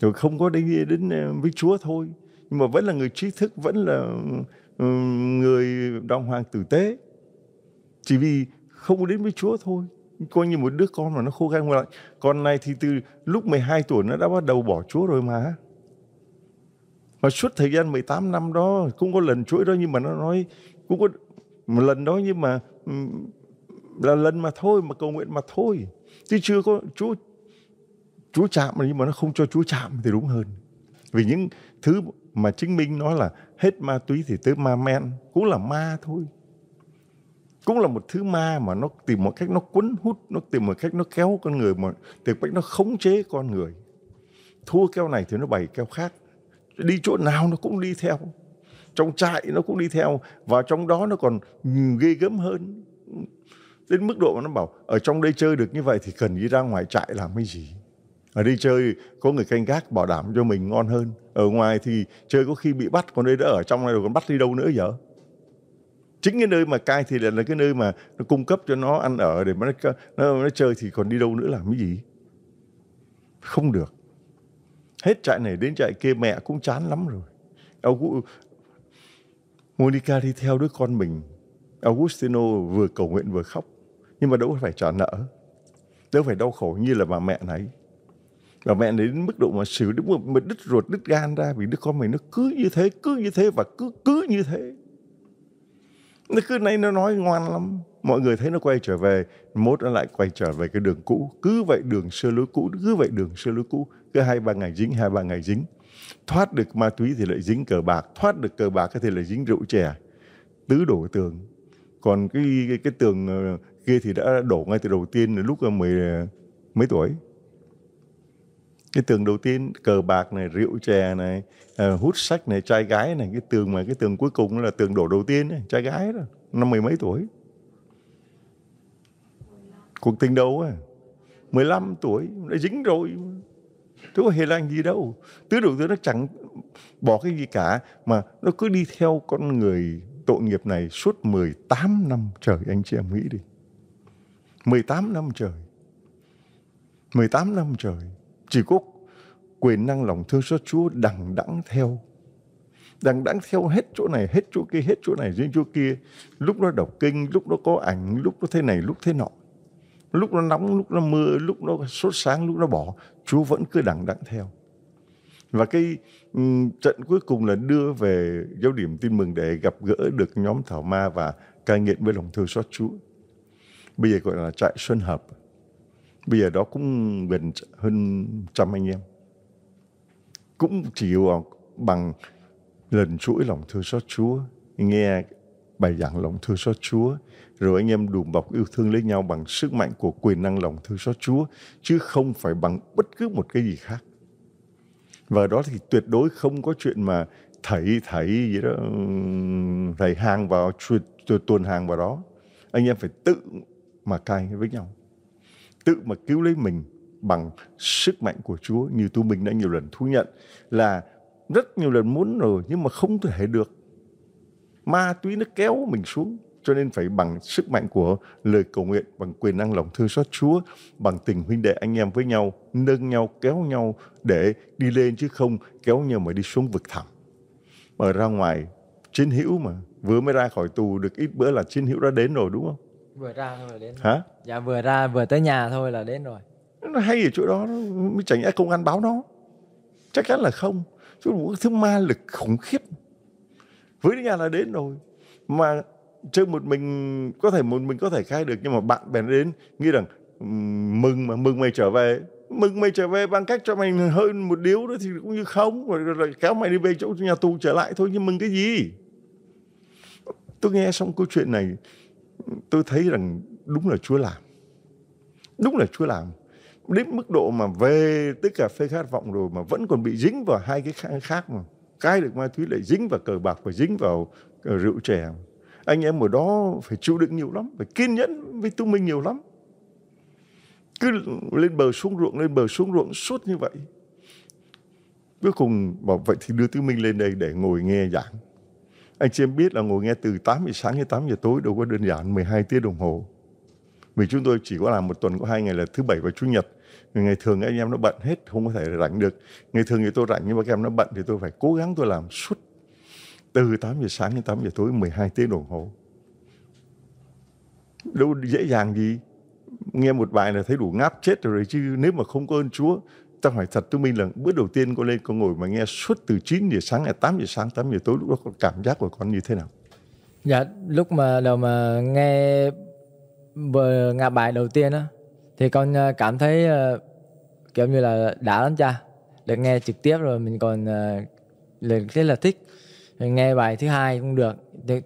Speaker 1: Rồi không có đến, đến ờ, với Chúa thôi. Nhưng mà vẫn là người trí thức, vẫn là người đồng hoàng tử tế chỉ vì không đến với Chúa thôi coi như một đứa con mà nó khô gan khan lại con này thì từ lúc 12 tuổi nó đã bắt đầu bỏ Chúa rồi mà và suốt thời gian 18 năm đó cũng có lần chuỗi đó nhưng mà nó nói cũng có một lần đó nhưng mà là lần mà thôi mà cầu nguyện mà thôi chứ chưa có Chúa Chúa chạm nhưng mà nó không cho Chúa chạm thì đúng hơn vì những thứ mà chứng minh nó là hết ma túy thì tới ma men cũng là ma thôi cũng là một thứ ma mà nó tìm một cách nó cuốn hút nó tìm một cách nó kéo con người mà tìm cách nó khống chế con người thua keo này thì nó bày keo khác đi chỗ nào nó cũng đi theo trong trại nó cũng đi theo và trong đó nó còn ghê gớm hơn đến mức độ mà nó bảo ở trong đây chơi được như vậy thì cần đi ra ngoài trại làm cái gì ở đi chơi có người canh gác bảo đảm cho mình ngon hơn. Ở ngoài thì chơi có khi bị bắt, còn đây đã ở trong này rồi còn bắt đi đâu nữa giờ. Chính cái nơi mà cai thì là, là cái nơi mà nó cung cấp cho nó ăn ở để mà nó, nó, nó chơi thì còn đi đâu nữa làm cái gì. Không được. Hết trại này đến trại kia mẹ cũng chán lắm rồi. Ông Monica đi theo đứa con mình. Augustino vừa cầu nguyện vừa khóc. Nhưng mà đâu phải trả nợ. Đâu phải đau khổ như là bà mẹ này và mẹ đến mức độ mà xử đúng một, một đứt ruột đứt gan ra vì đứa con mình nó cứ như thế cứ như thế và cứ cứ như thế nó cứ nay nó nói ngoan lắm mọi người thấy nó quay trở về mốt nó lại quay trở về cái đường cũ cứ vậy đường xưa lối cũ cứ vậy đường xưa lối cũ cứ hai ba ngày dính hai ba ngày dính thoát được ma túy thì lại dính cờ bạc thoát được cờ bạc thì lại dính rượu chè tứ đổ tường còn cái cái, cái tường ờ, kia thì đã đổ ngay từ đầu tiên lúc ờ, mười ờ, mấy tuổi cái tường đầu tiên cờ bạc này rượu chè này à, hút sách này trai gái này cái tường mà cái tường cuối cùng là tường đổ đầu tiên này, trai gái đó năm mười mấy tuổi cuộc tình đầu à 15 tuổi đã dính rồi Thế có hề lành gì đâu Tứ đầu tư nó chẳng bỏ cái gì cả Mà nó cứ đi theo con người tội nghiệp này Suốt 18 năm trời Anh chị em nghĩ đi 18 năm trời 18 năm trời chỉ có quyền năng lòng thương xót Chúa đằng đẵng theo. Đằng đẵng theo hết chỗ này, hết chỗ kia, hết chỗ này, riêng chỗ kia. Lúc nó đọc kinh, lúc nó có ảnh, lúc nó thế này, lúc thế nọ. Lúc nó nóng, lúc nó mưa, lúc nó sốt sáng, lúc nó bỏ. Chúa vẫn cứ đằng đẵng theo. Và cái trận cuối cùng là đưa về giáo điểm tin mừng để gặp gỡ được nhóm Thảo Ma và cai nghiện với lòng thương xót Chúa. Bây giờ gọi là trại Xuân Hợp bây giờ đó cũng gần hơn trăm anh em cũng chỉ bằng lần chuỗi lòng thương xót Chúa nghe bài giảng lòng thương xót Chúa rồi anh em đùm bọc yêu thương lấy nhau bằng sức mạnh của quyền năng lòng thương xót Chúa chứ không phải bằng bất cứ một cái gì khác và đó thì tuyệt đối không có chuyện mà thầy thầy gì đó thầy hàng vào tuần hàng vào đó anh em phải tự mà cai với nhau tự mà cứu lấy mình bằng sức mạnh của Chúa như tôi mình đã nhiều lần thú nhận là rất nhiều lần muốn rồi nhưng mà không thể được ma túy nó kéo mình xuống cho nên phải bằng sức mạnh của lời cầu nguyện bằng quyền năng lòng thương xót Chúa bằng tình huynh đệ anh em với nhau nâng nhau kéo nhau để đi lên chứ không kéo nhau mà đi xuống vực thẳm mà ra ngoài chiến hữu mà vừa mới ra khỏi tù được ít bữa là chiến hữu đã đến rồi đúng không
Speaker 2: vừa ra thôi là đến hả dạ vừa ra vừa tới nhà thôi là đến rồi
Speaker 1: nó hay ở chỗ đó mới chẳng lẽ công an báo nó chắc chắn là không chứ một thứ ma lực khủng khiếp với nhà là đến rồi mà chơi một mình có thể một mình có thể khai được nhưng mà bạn bè đến nghĩ rằng mừng mà mừng mày trở về mừng mày trở về bằng cách cho mày hơn một điếu nữa thì cũng như không rồi, rồi, rồi kéo mày đi về chỗ nhà tù trở lại thôi nhưng mừng cái gì tôi nghe xong câu chuyện này tôi thấy rằng đúng là Chúa làm. Đúng là Chúa làm. Đến mức độ mà về tới cà phê khát vọng rồi mà vẫn còn bị dính vào hai cái khác mà. Cái được ma túy lại dính vào cờ bạc và dính vào ờ, rượu chè. Anh em ở đó phải chịu đựng nhiều lắm, phải kiên nhẫn với tụi mình nhiều lắm. Cứ lên bờ xuống ruộng, lên bờ xuống ruộng suốt như vậy. Cuối cùng bảo vậy thì đưa tụi mình lên đây để ngồi nghe giảng anh chị em biết là ngồi nghe từ 8 giờ sáng đến 8 giờ tối đâu có đơn giản 12 tiếng đồng hồ. Vì chúng tôi chỉ có làm một tuần có hai ngày là thứ bảy và chủ nhật. Ngày thường anh em nó bận hết, không có thể rảnh được. Ngày thường thì tôi rảnh nhưng mà các em nó bận thì tôi phải cố gắng tôi làm suốt từ 8 giờ sáng đến 8 giờ tối 12 tiếng đồng hồ. Đâu dễ dàng gì. Nghe một bài là thấy đủ ngáp chết rồi chứ nếu mà không có ơn Chúa ta hỏi thật tôi minh là bữa đầu tiên con lên con ngồi mà nghe suốt từ 9 giờ sáng ngày 8 giờ sáng 8 giờ tối lúc đó con cảm giác của con như thế nào
Speaker 2: dạ lúc mà đầu mà nghe vừa ngạ bài đầu tiên á thì con ờ, cảm thấy uh, kiểu như là đã lắm cha được nghe trực tiếp rồi mình còn uh, là rất là thích nghe bài thứ hai cũng được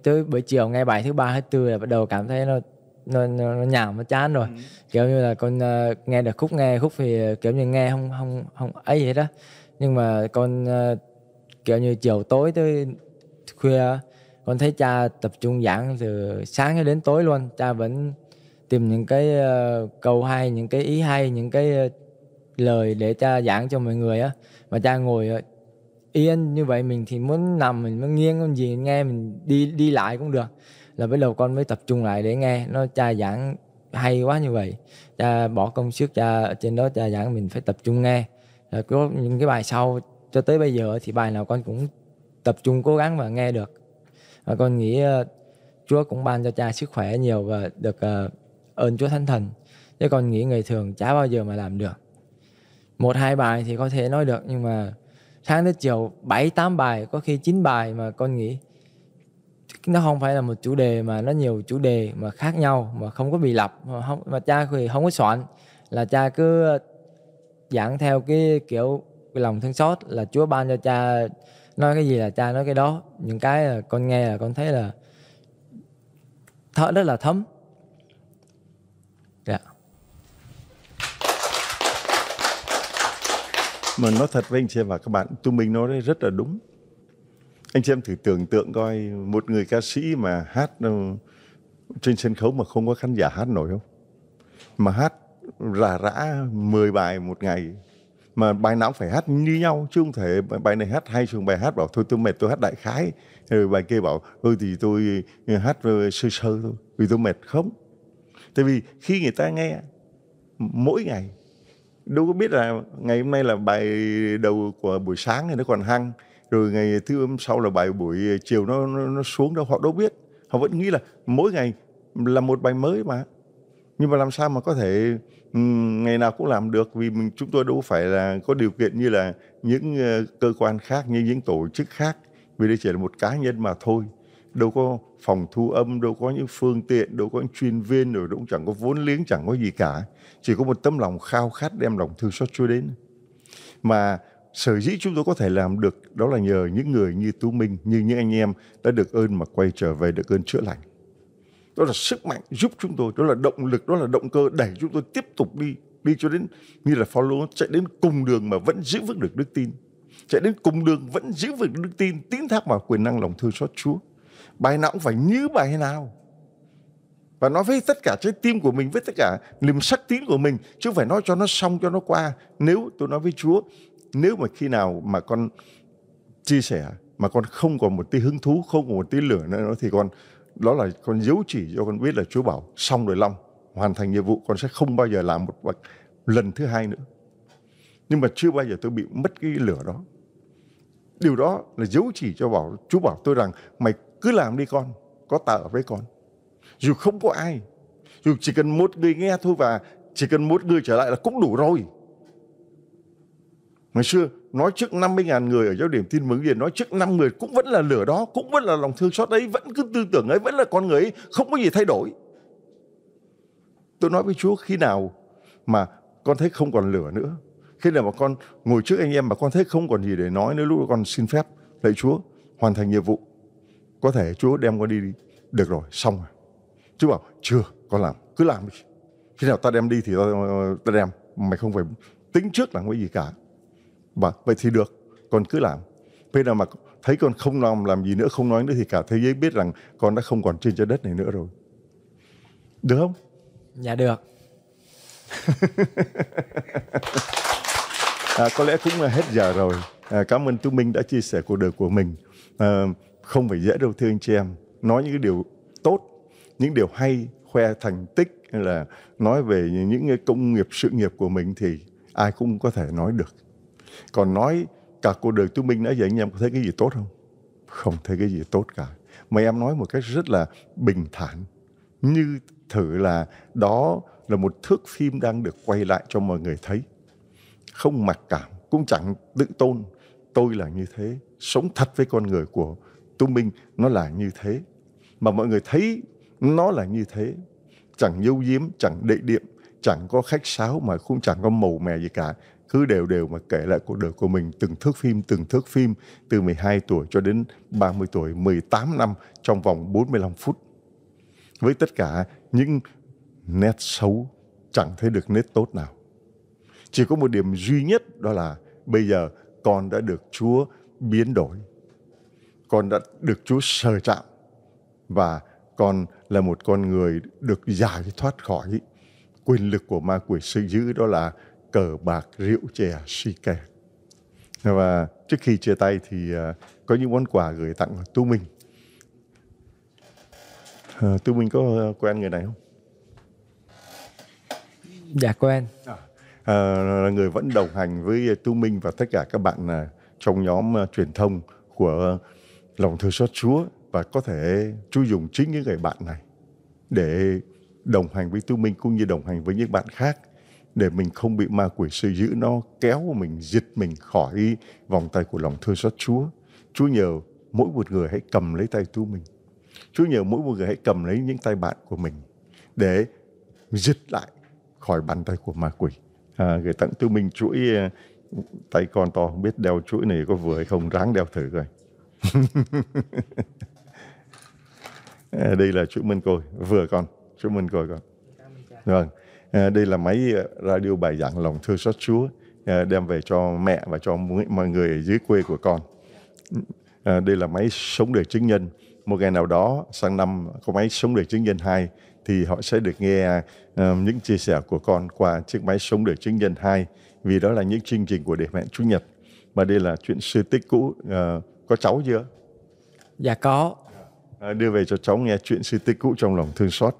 Speaker 2: tới buổi chiều nghe bài thứ ba thứ tư là bắt đầu cảm thấy nó nó, nó, nó nhàm nó chán rồi ừ. kiểu như là con uh, nghe được khúc nghe khúc thì ờ, kiểu như nghe không không không ấy gì đó nhưng mà con uh, kiểu như chiều tối tới khuya con thấy cha tập trung giảng từ sáng cho đến tối luôn cha vẫn tìm những cái uh, câu hay những cái ý hay những cái uh, lời để cha giảng cho mọi người á mà cha ngồi uh, yên như vậy mình thì muốn nằm mình muốn nghiêng con gì nghe mình đi đi lại cũng được là bắt đầu con mới tập trung lại để nghe nó cha giảng hay quá như vậy cha bỏ công sức cha trên đó cha giảng mình phải tập trung nghe rồi có những cái bài sau cho tới bây giờ thì bài nào con cũng tập trung cố gắng và nghe được và con nghĩ uh, Chúa cũng ban cho cha sức khỏe nhiều và được uh, ơn Chúa Thánh Thần chứ con nghĩ người thường chả bao giờ mà làm được một hai bài thì có thể nói được nhưng mà sáng tới chiều bảy tám bài có khi chín bài mà con nghĩ nó không phải là một chủ đề mà nó nhiều chủ đề mà khác nhau mà không có bị lặp mà không mà cha thì không có soạn là cha cứ giảng theo cái kiểu cái lòng thương xót là Chúa ban cho cha nói cái gì là cha nói cái đó những cái là con nghe là con thấy là
Speaker 1: thở rất là thấm dạ yeah. mà nói thật với anh chị và các bạn tụi mình nói rất là đúng anh chị em thử tưởng tượng coi một người ca sĩ mà hát ờ, trên sân khấu mà không có khán giả hát nổi không mà hát rà rã 10 bài một ngày mà bài nào cũng phải hát như nhau chứ không thể bài này hát hay xong bài hát bảo thôi tôi mệt tôi hát đại khái rồi bài kia bảo thôi ừ, thì tôi ờ, hát ờ, sơ sơ thôi vì ừ, tôi mệt không tại vì khi người ta nghe mỗi ngày đâu có biết là ngày hôm nay là bài đầu của buổi sáng thì nó còn hăng rồi ngày thứ hôm sau là bài buổi ờ, chiều nó nó, nó xuống đâu họ đâu biết họ vẫn nghĩ là mỗi ngày là một bài mới mà nhưng mà làm sao mà có thể ngày nào cũng làm được vì mình chúng tôi đâu phải là có điều kiện như là những ờ, cơ quan khác như những tổ chức khác vì đây chỉ là một cá nhân mà thôi đâu có phòng thu âm đâu có những phương tiện đâu có những chuyên viên rồi cũng chẳng có vốn liếng chẳng có gì cả chỉ có một tấm lòng khao khát đem lòng thương xót chúa đến mà sở dĩ chúng tôi có thể làm được đó là nhờ những người như Tú Minh, như những anh em đã được ơn mà quay trở về được ơn chữa lành. Đó là sức mạnh giúp chúng tôi, đó là động lực, đó là động cơ đẩy chúng tôi tiếp tục đi, đi cho đến như là follow chạy đến cùng đường mà vẫn giữ vững được đức tin. Chạy đến cùng đường vẫn giữ vững đức tin, tín thác vào quyền năng lòng thương xót Chúa. Bài nào cũng phải như bài nào. Và nói với tất cả trái tim của mình, với tất cả niềm sắc tín của mình, chứ không phải nói cho nó xong, cho nó qua. Nếu tôi nói với Chúa, nếu mà khi nào mà con chia sẻ mà con không còn một tí hứng thú không còn một tí lửa nữa thì con đó là con dấu chỉ cho con biết là Chúa bảo xong rồi long hoàn thành nhiệm vụ con sẽ không bao giờ làm một lần thứ hai nữa nhưng mà chưa bao giờ tôi bị mất cái lửa đó điều đó là dấu chỉ cho bảo chú bảo tôi rằng mày cứ làm đi con có ta ở với con dù không có ai dù chỉ cần một người nghe thôi và chỉ cần một người trở lại là cũng đủ rồi Ngày xưa nói trước 50.000 người ở giáo điểm tin mừng điện nói trước 5 người cũng vẫn là lửa đó, cũng vẫn là lòng thương xót ấy, vẫn cứ tư tưởng ấy, vẫn là con người ấy, không có gì thay đổi. Tôi nói với Chúa khi nào mà con thấy không còn lửa nữa, khi nào mà con ngồi trước anh em mà con thấy không còn gì để nói nữa lúc con xin phép lạy Chúa hoàn thành nhiệm vụ. Có thể Chúa đem con đi đi. Được rồi, xong rồi. Chúa bảo chưa, con làm, cứ làm đi. Khi nào ta đem đi thì ta, ta đem, mày không phải tính trước là cái gì cả và vâng, vậy thì được, con cứ làm. Bây giờ mà thấy con không làm làm gì nữa, không nói nữa thì cả thế giới biết rằng con đã không còn trên trái đất này nữa rồi. Được không? Dạ được. <laughs> à, có lẽ cũng là hết giờ rồi. À, cảm ơn Tú Minh đã chia sẻ cuộc đời của mình. À, không phải dễ đâu thưa anh chị em. Nói những cái điều tốt, những điều hay, khoe thành tích hay là nói về những cái công nghiệp sự nghiệp của mình thì ai cũng có thể nói được còn nói cả cuộc đời chúng minh đã vậy anh em có thấy cái gì tốt không? Không thấy cái gì tốt cả. Mà em nói một cách rất là bình thản. Như thử là đó là một thước phim đang được quay lại cho mọi người thấy. Không mặc cảm, cũng chẳng tự tôn. Tôi là như thế, sống thật với con người của tu minh nó là như thế. Mà mọi người thấy nó là như thế. Chẳng dâu diếm, chẳng đệ điệm, chẳng có khách sáo mà cũng chẳng có màu mè gì cả cứ đều đều mà kể lại cuộc đời của mình từng thước phim từng thước phim từ 12 tuổi cho đến 30 tuổi 18 năm trong vòng 45 phút với tất cả những nét xấu chẳng thấy được nét tốt nào chỉ có một điểm duy nhất đó là bây giờ con đã được Chúa biến đổi con đã được Chúa sờ chạm và con là một con người được giải thoát khỏi quyền lực của ma quỷ sự dữ đó là cờ bạc, rượu chè, si kè. Và trước khi chia tay thì à, có những món quà gửi tặng Tu Minh. À, tu Minh có à, quen người này không?
Speaker 2: Dạ quen. À,
Speaker 1: à, là người vẫn đồng hành với Tu Minh và tất cả các bạn trong nhóm truyền thông của lòng thương xót Chúa và có thể chú dùng chính những người bạn này để đồng hành với Tu Minh cũng như đồng hành với những bạn khác để mình không bị ma quỷ sư giữ nó kéo mình giật mình khỏi vòng tay của lòng thương xót Chúa. Chúa nhờ mỗi một người hãy cầm lấy tay tu mình. Chúa nhờ mỗi một người hãy cầm lấy những tay bạn của mình để giật lại khỏi bàn tay của ma quỷ. À, gửi tặng tu mình chuỗi à, tay con to không biết đeo chuỗi này có vừa hay không ráng đeo thử coi. <laughs> À, đây là chuỗi mân côi vừa con chuỗi mừng côi con. Vâng Ờ, đây là máy ờ, radio bài giảng lòng thương xót Chúa ờ, đem về cho mẹ và cho mọi người ở dưới quê của con. đây là máy sống đời chứng nhân. Một ngày nào đó sang năm có máy sống đời chứng nhân 2 thì họ sẽ được nghe những chia sẻ của con qua chiếc máy sống đời chứng nhân 2 vì đó là những chương trình của Đề Mẹ Chủ Nhật. Và đây là chuyện sư tích cũ. có cháu chưa? Dạ có. đưa về cho cháu nghe chuyện sư tích cũ trong lòng thương xót.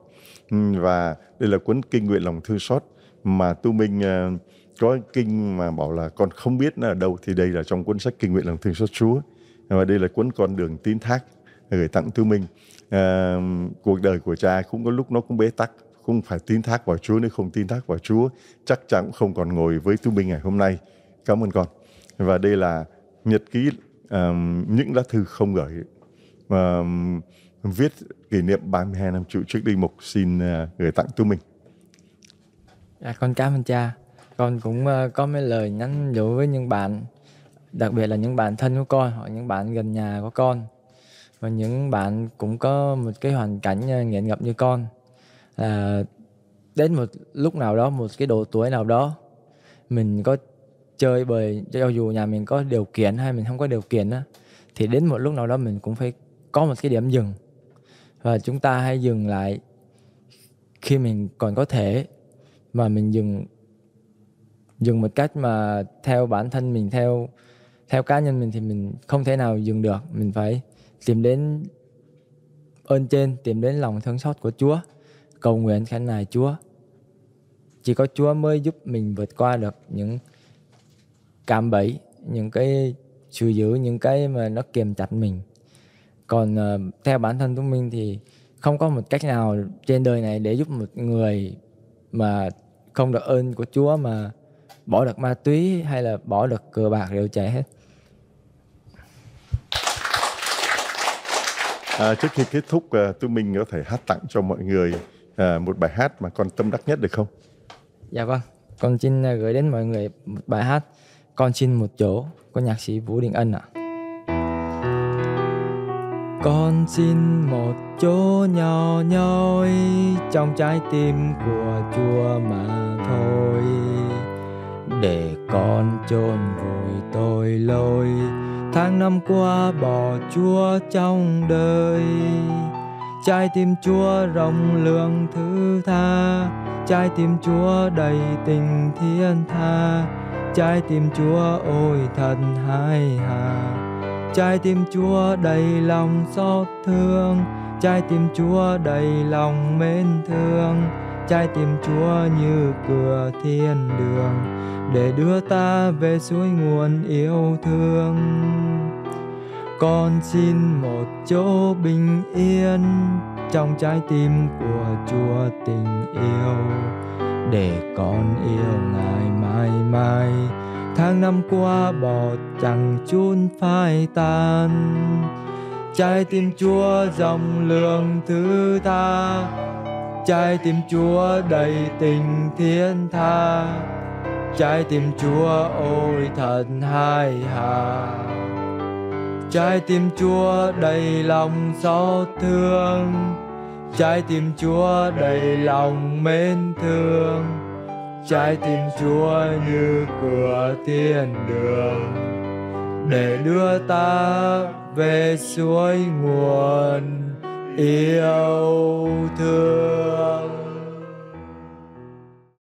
Speaker 1: Ừ, và đây là cuốn kinh nguyện lòng thương xót mà tu minh ờ, có kinh mà bảo là con không biết nó ở đâu thì đây là trong cuốn sách kinh nguyện lòng thương xót chúa và đây là cuốn con đường tín thác gửi tặng tu minh à, cuộc đời của cha cũng có lúc nó cũng bế tắc cũng phải tín thác vào chúa nếu không tín thác vào chúa chắc chắn cũng không còn ngồi với tu minh ngày hôm nay cảm ơn con và đây là nhật ký um, những lá thư không gửi um, viết kỷ niệm 32 năm trụ trước Đinh Mục xin à, gửi tặng tu mình.
Speaker 2: À, con cảm ơn cha. Con cũng ờ, có mấy lời nhắn nhủ với những bạn, đặc biệt là những bạn thân của con hoặc những bạn gần nhà của con và những bạn cũng có một cái hoàn cảnh ờ, nghiện ngập như con là đến một lúc nào đó một cái độ tuổi nào đó mình có chơi bời cho dù nhà mình có điều kiện hay mình không có điều kiện á thì đến một lúc nào đó mình cũng phải có một cái điểm dừng và chúng ta hay dừng lại khi mình còn có thể mà mình dừng dừng một cách mà theo bản thân mình theo theo cá nhân mình thì mình không thể nào dừng được mình phải tìm đến ơn trên tìm đến lòng thương xót của Chúa cầu nguyện khánh nài Chúa chỉ có Chúa mới giúp mình vượt qua được những cảm bẫy những cái sự giữ những cái mà nó kiềm chặt mình còn uh, theo bản thân của mình thì không có một cách nào trên đời này để giúp một người mà không được ơn của Chúa mà bỏ được ma túy hay là bỏ được cờ bạc rượu chảy hết.
Speaker 1: À, trước khi kết thúc, uh, ờ, tôi mình có thể hát tặng cho mọi người uh, một bài hát mà con tâm đắc nhất được không?
Speaker 2: Dạ vâng, con xin gửi đến mọi người một bài hát Con xin một chỗ của nhạc sĩ Vũ Đình Ân ạ. À con xin một chỗ nhỏ nhoi trong trái tim của chúa mà thôi để con chôn vùi tội lỗi tháng năm qua bỏ chúa trong đời trái tim chúa rộng lượng thứ tha trái tim chúa đầy tình thiên tha trái tim chúa ôi thật hài hà trái tim Chúa đầy lòng xót thương trái tim Chúa đầy lòng mến thương trái tim Chúa như cửa thiên đường để đưa ta về suối nguồn yêu thương con xin một chỗ bình yên trong trái tim của Chúa tình yêu để con yêu ngài mãi mãi tháng năm qua bỏ chẳng chun phai tan trái tim chúa dòng lượng thứ tha trái tim chúa đầy tình thiên tha trái tim chúa ôi thật hài hà trái tim chúa đầy lòng xót thương trái tim chúa đầy lòng mến thương trái tim Chúa như cửa thiên đường để đưa ta về suối nguồn yêu thương